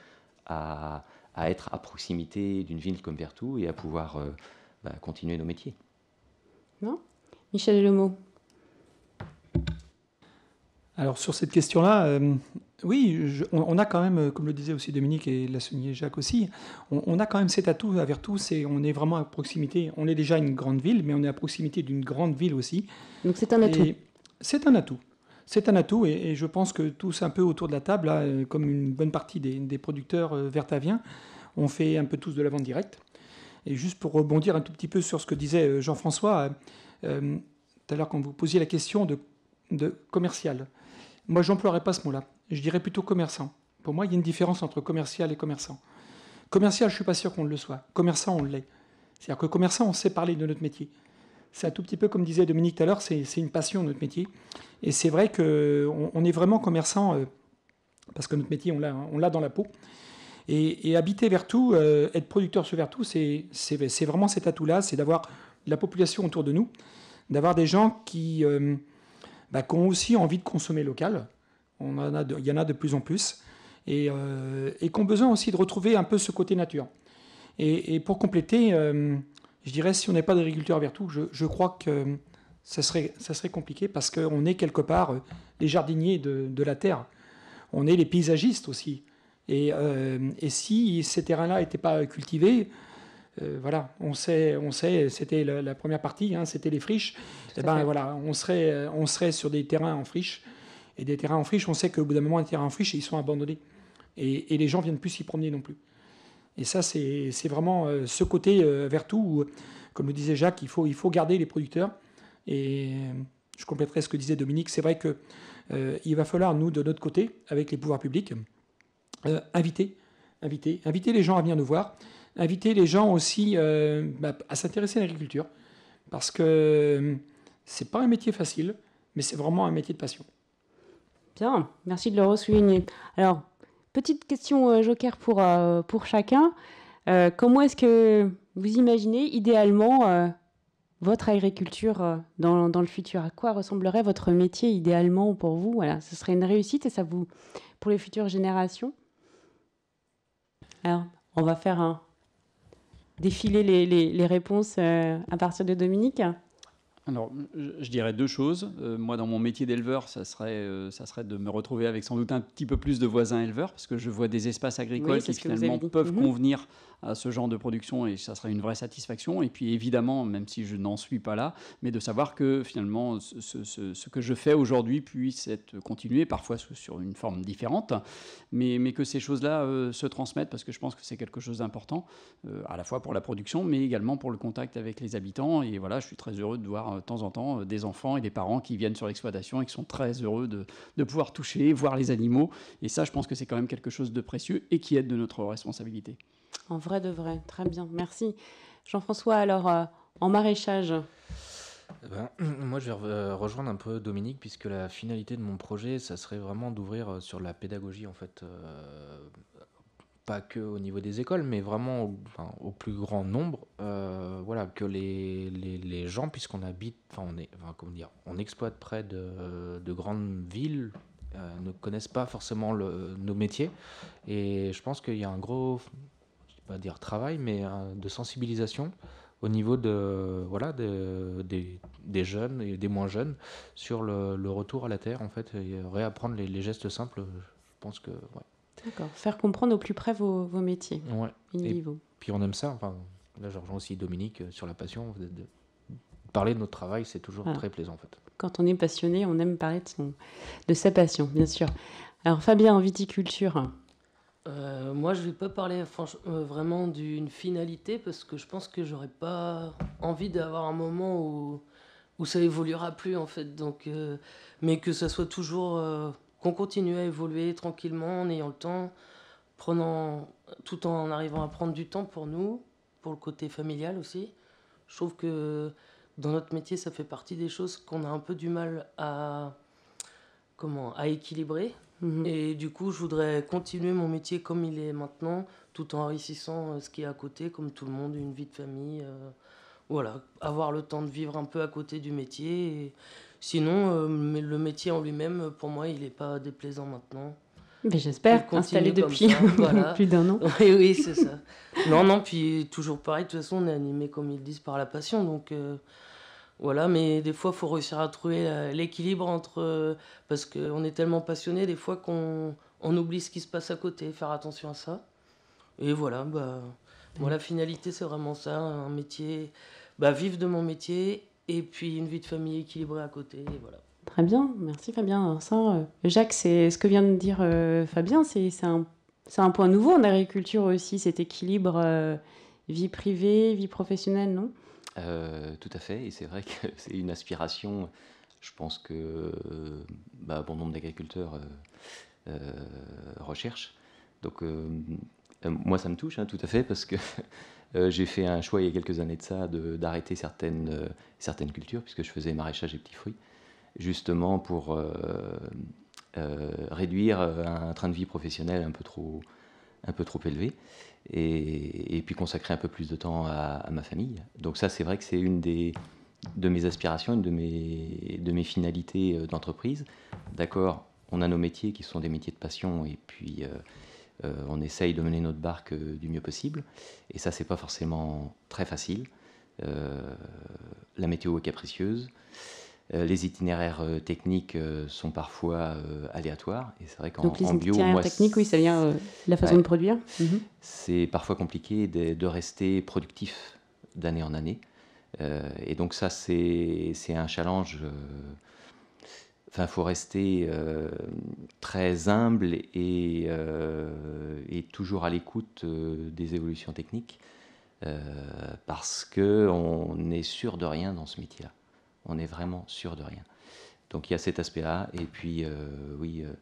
à, à être à proximité d'une ville comme Vertou et à pouvoir euh, bah, continuer nos métiers. Non Michel Lemot. Alors sur cette question-là, euh, oui, on, a quand même, comme le disait aussi Dominique et l'a souligné Jacques aussi, on, on, a quand même cet atout à Vertou, c'est on est vraiment à proximité, on est déjà une grande ville, mais on est à proximité d'une grande ville aussi. Donc c'est un atout. C'est un atout c'est un atout et, je pense que tous un peu autour de la table, euh, comme une bonne partie des, producteurs euh, vertaviens, ont fait un peu tous de la vente directe. Et juste pour rebondir un tout petit peu sur ce que disait euh, Jean-François, tout à l'heure quand vous posiez la question de, commercial, moi j'emploierais pas ce mot-là, je dirais plutôt commerçant. Pour moi, il y a une différence entre commercial et commerçant. Commercial, je ne suis pas sûr qu'on le soit. Commerçant, on l'est. C'est-à-dire que commerçant, on sait parler de notre métier c'est un tout petit peu comme disait Dominique tout à l'heure, c'est une passion notre métier. Et c'est vrai qu'on on est vraiment commerçant, euh, parce que notre métier, on l'a dans la peau. Et, habiter vers tout, euh, être producteur sur vers tout, c'est vraiment cet atout-là, c'est d'avoir la population autour de nous, d'avoir des gens qui, euh, bah, ont aussi envie de consommer local. On en a il y en a de plus en plus. Et, qui ont besoin aussi de retrouver un peu ce côté nature. Et, et pour compléter je dirais, si on n'est pas d'agriculteur vers je, je, crois que euh, ça serait, ça serait compliqué parce qu'on est quelque part les euh, jardiniers de, la terre. On est les paysagistes aussi. Et, euh, si ces terrains-là n'étaient pas cultivés, voilà, on sait, on sait, c'était la, première partie, hein, c'était les friches. Et eh ben voilà, on serait, on serait sur des terrains en friche. Et des terrains en friche, on sait qu'au bout d'un moment, les terrains en friche, ils sont abandonnés. Et, et les gens viennent plus s'y promener non plus. Et ça, c'est vraiment euh, ce côté euh, vers tout où, comme le disait Jacques, il faut, il faut garder les producteurs. Et euh, je compléterai ce que disait Dominique. C'est vrai qu'il il va falloir, nous, de notre côté, avec les pouvoirs publics, inviter, inviter, inviter les gens à venir nous voir, inviter les gens aussi bah, à s'intéresser à l'agriculture, parce que c'est pas un métier facile, mais c'est vraiment un métier de passion. Bien, merci de le Alors, Petite question euh, joker pour, euh, pour chacun. Euh, comment est-ce que vous imaginez idéalement votre agriculture dans, le futur À quoi ressemblerait votre métier idéalement pour vous Voilà, ce serait une réussite et ça vous pour les futures générations. Alors, on va faire un défiler les, les réponses à partir de Dominique alors, je dirais deux choses. Euh, moi, dans mon métier d'éleveur, ça, serait, euh, ça serait de me retrouver avec sans doute un petit peu plus de voisins éleveurs, parce que je vois des espaces agricoles qui finalement peuvent mhm. convenir à ce genre de production et ça serait une vraie satisfaction. Et puis évidemment, même si je n'en suis pas là, mais de savoir que finalement ce, que je fais aujourd'hui puisse être continué, parfois sur une forme différente, mais, que ces choses-là euh, se transmettent parce que je pense que c'est quelque chose d'important, euh, à la fois pour la production, mais également pour le contact avec les habitants. Et voilà, je suis très heureux de voir euh, de temps en temps des enfants et des parents qui viennent sur l'exploitation et qui sont très heureux de, de pouvoir toucher, voir les animaux. Et ça, je pense que c'est quand même quelque chose de précieux et qui est de notre responsabilité. En vrai de vrai, très bien, merci. Jean-François, alors, euh, en maraîchage eh ben, <clears throat> moi, je vais euh, rejoindre un peu Dominique, puisque la finalité de mon projet, ça serait vraiment d'ouvrir euh, sur la pédagogie, en fait, pas que au niveau des écoles, mais vraiment au, plus grand nombre, voilà, que les, les, gens, puisqu'on habite, enfin, on est, comment dire, on exploite près de, de grandes villes, ne connaissent pas forcément nos métiers, et je pense qu'il y a un gros dire travail, mais euh, de sensibilisation au niveau de, voilà, des, jeunes et des moins jeunes sur le, retour à la terre, en fait, et euh, réapprendre les, gestes simples. Je pense que. Ouais. D'accord. Faire comprendre au plus près vos, métiers. Ouais. Et puis on aime ça. Enfin, là, je rejoins aussi Dominique euh, sur la passion. De, parler de notre travail, c'est toujours très plaisant, en fait. Quand on est passionné, on aime parler de, son, de sa passion, bien sûr. Alors, Fabien, en viticulture, euh, moi, je vais pas parler euh, vraiment d'une finalité parce que je pense que j'aurais pas envie d'avoir un moment où, où ça évoluera plus en fait. Donc, euh, mais que ça soit toujours qu'on continue à évoluer tranquillement en ayant le temps, prenant tout en arrivant à prendre du temps pour nous, pour le côté familial aussi. Je trouve que dans notre métier, ça fait partie des choses qu'on a un peu du mal à comment à équilibrer Mhm. Et du coup, je voudrais continuer mon métier comme il est maintenant, tout en enrichissant euh, ce qui est à côté, comme tout le monde, une vie de famille. Euh, voilà, avoir le temps de vivre un peu à côté du métier. sinon, euh, le métier en lui-même, pour moi, il n'est pas déplaisant maintenant. Mais j'espère, continuer depuis <laughs> voilà. <laughs> plus d'un an. <laughs> Oui, c'est ça. non, non, puis toujours pareil, de toute façon, on est animé, comme ils disent, par la passion. Donc. Voilà, mais des fois, il faut réussir à trouver euh, l'équilibre entre. Euh, parce qu'on est tellement passionné, des fois, qu'on oublie ce qui se passe à côté, faire attention à ça. Et voilà, bah, la finalité, c'est vraiment ça un métier, bah, vivre de mon métier et puis une vie de famille équilibrée à côté. voilà. Très bien, merci Fabien. ça, euh, Jacques, c'est ce que vient de dire Fabien, c'est un, un, point nouveau en agriculture aussi, cet équilibre vie privée, vie professionnelle, non euh, tout à fait, et c'est vrai que c'est une aspiration. Je pense que euh, bah, bon nombre d'agriculteurs euh, recherchent. Donc, moi, ça me touche hein, tout à fait parce que <laughs> j'ai fait un choix il y a quelques années de ça d'arrêter certaines, certaines cultures, puisque je faisais maraîchage et petits fruits, justement pour réduire un train de vie professionnel un peu trop, un peu trop élevé, et, puis consacrer un peu plus de temps à, ma famille. Donc ça, c'est vrai que c'est une des, de mes aspirations, une de mes, de mes finalités euh, d'entreprise. D'accord, on a nos métiers qui sont des métiers de passion, et puis euh, euh, on essaye de mener notre barque du mieux possible, et ça, c'est pas forcément très facile. la météo est capricieuse. Euh, les itinéraires euh, techniques euh, sont parfois aléatoires. Et c'est vrai qu'en en bio, oui, ça vient la façon de produire. Mhm. C'est parfois compliqué de, rester productif d'année en année. et donc ça, c'est un challenge. Enfin, il faut rester très humble et, et toujours à l'écoute des évolutions techniques parce qu'on n'est sûr de rien dans ce métier-là on est vraiment sûr de rien. Donc il y a cet aspect-là, et puis euh, oui, euh,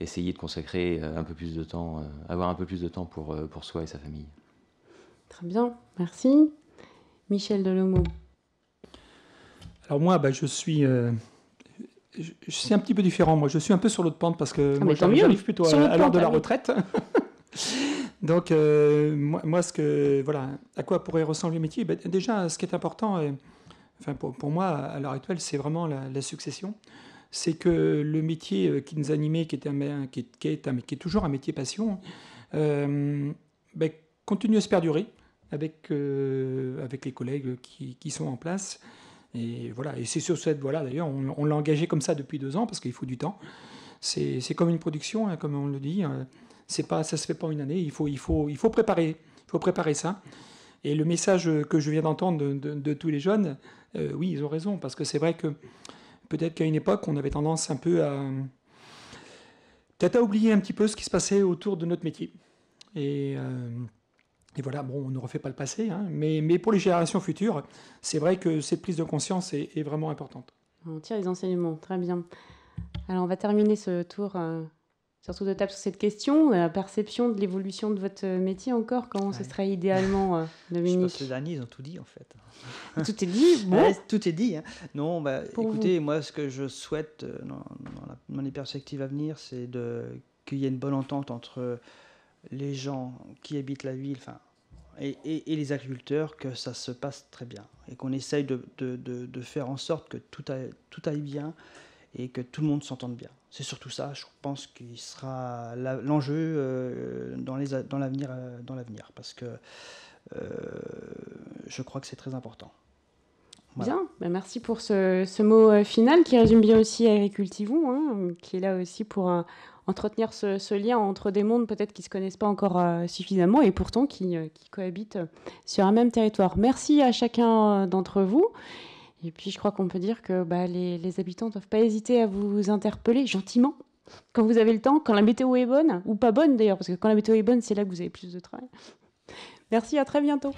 essayer de consacrer euh, un peu plus de temps, avoir un peu plus de temps pour, pour soi et sa famille. Très bien, merci. Michel Delomo. Alors moi, bah, je suis je, un petit peu différent. Moi, je suis un peu sur l'autre pente parce que je ah, moi, j'arrive plutôt à, l'heure de la retraite. <laughs> Donc, moi, ce que voilà, à quoi pourrait ressembler le métier bah, Déjà, ce qui est important, enfin pour, moi, à l'heure actuelle, c'est vraiment la, succession. C'est que le métier euh, qui nous animait, qui, était un, qui, est, qui, est qui est toujours un métier passion, euh, ben, continue à se perdurer avec, euh, avec les collègues qui, sont en place. Et voilà, et c'est sur cette voilà d'ailleurs, on, l'a engagé comme ça depuis deux ans parce qu'il faut du temps. C'est comme une production, hein, comme on le dit. Hein. C'est pas, ça se fait pas une année. Il faut, il faut, il faut préparer, il faut préparer ça. Et le message que je viens d'entendre de, tous les jeunes, euh, oui, ils ont raison, parce que c'est vrai que peut-être qu'à une époque, on avait tendance un peu à... Peut-être à oublier un petit peu ce qui se passait autour de notre métier. Et, euh, voilà, bon, on ne refait pas le passé, hein, mais, pour les générations futures, c'est vrai que cette prise de conscience est, vraiment importante. On tire les enseignements, très bien. Alors on va terminer ce tour euh, surtout de table sur cette question, la euh, perception de l'évolution de votre euh, métier encore, comment ce serait idéalement, euh, <laughs> Dominique Je derniers, ils ont tout dit en fait. <laughs> tout est dit <laughs> Tout est dit. Hein. Non, bah, écoutez, moi ce que je souhaite dans, les perspectives à venir, c'est qu'il y ait une bonne entente entre les gens qui habitent la ville, enfin et, les agriculteurs que ça se passe très bien et qu'on essaye de, faire en sorte que tout tout aille bien et que tout le monde s'entende bien c'est surtout ça, je pense qu'il sera l'enjeu euh, dans l'avenir, euh, dans l'avenir, parce que euh, je crois que c'est très important. Bien, ben, merci pour ce, mot final qui résume bien aussi Agricultivons, hein, qui est là aussi pour entretenir ce, lien entre des mondes peut-être qui ne se connaissent pas encore suffisamment et pourtant qui cohabitent sur un même territoire. Merci à chacun d'entre vous. Et puis je crois qu'on peut dire que bah, les, les, habitants ne doivent pas hésiter à vous interpeller gentiment quand vous avez le temps, quand la météo est bonne, ou pas bonne d'ailleurs, parce que quand la météo est bonne, c'est là que vous avez plus de travail. Merci, à très bientôt.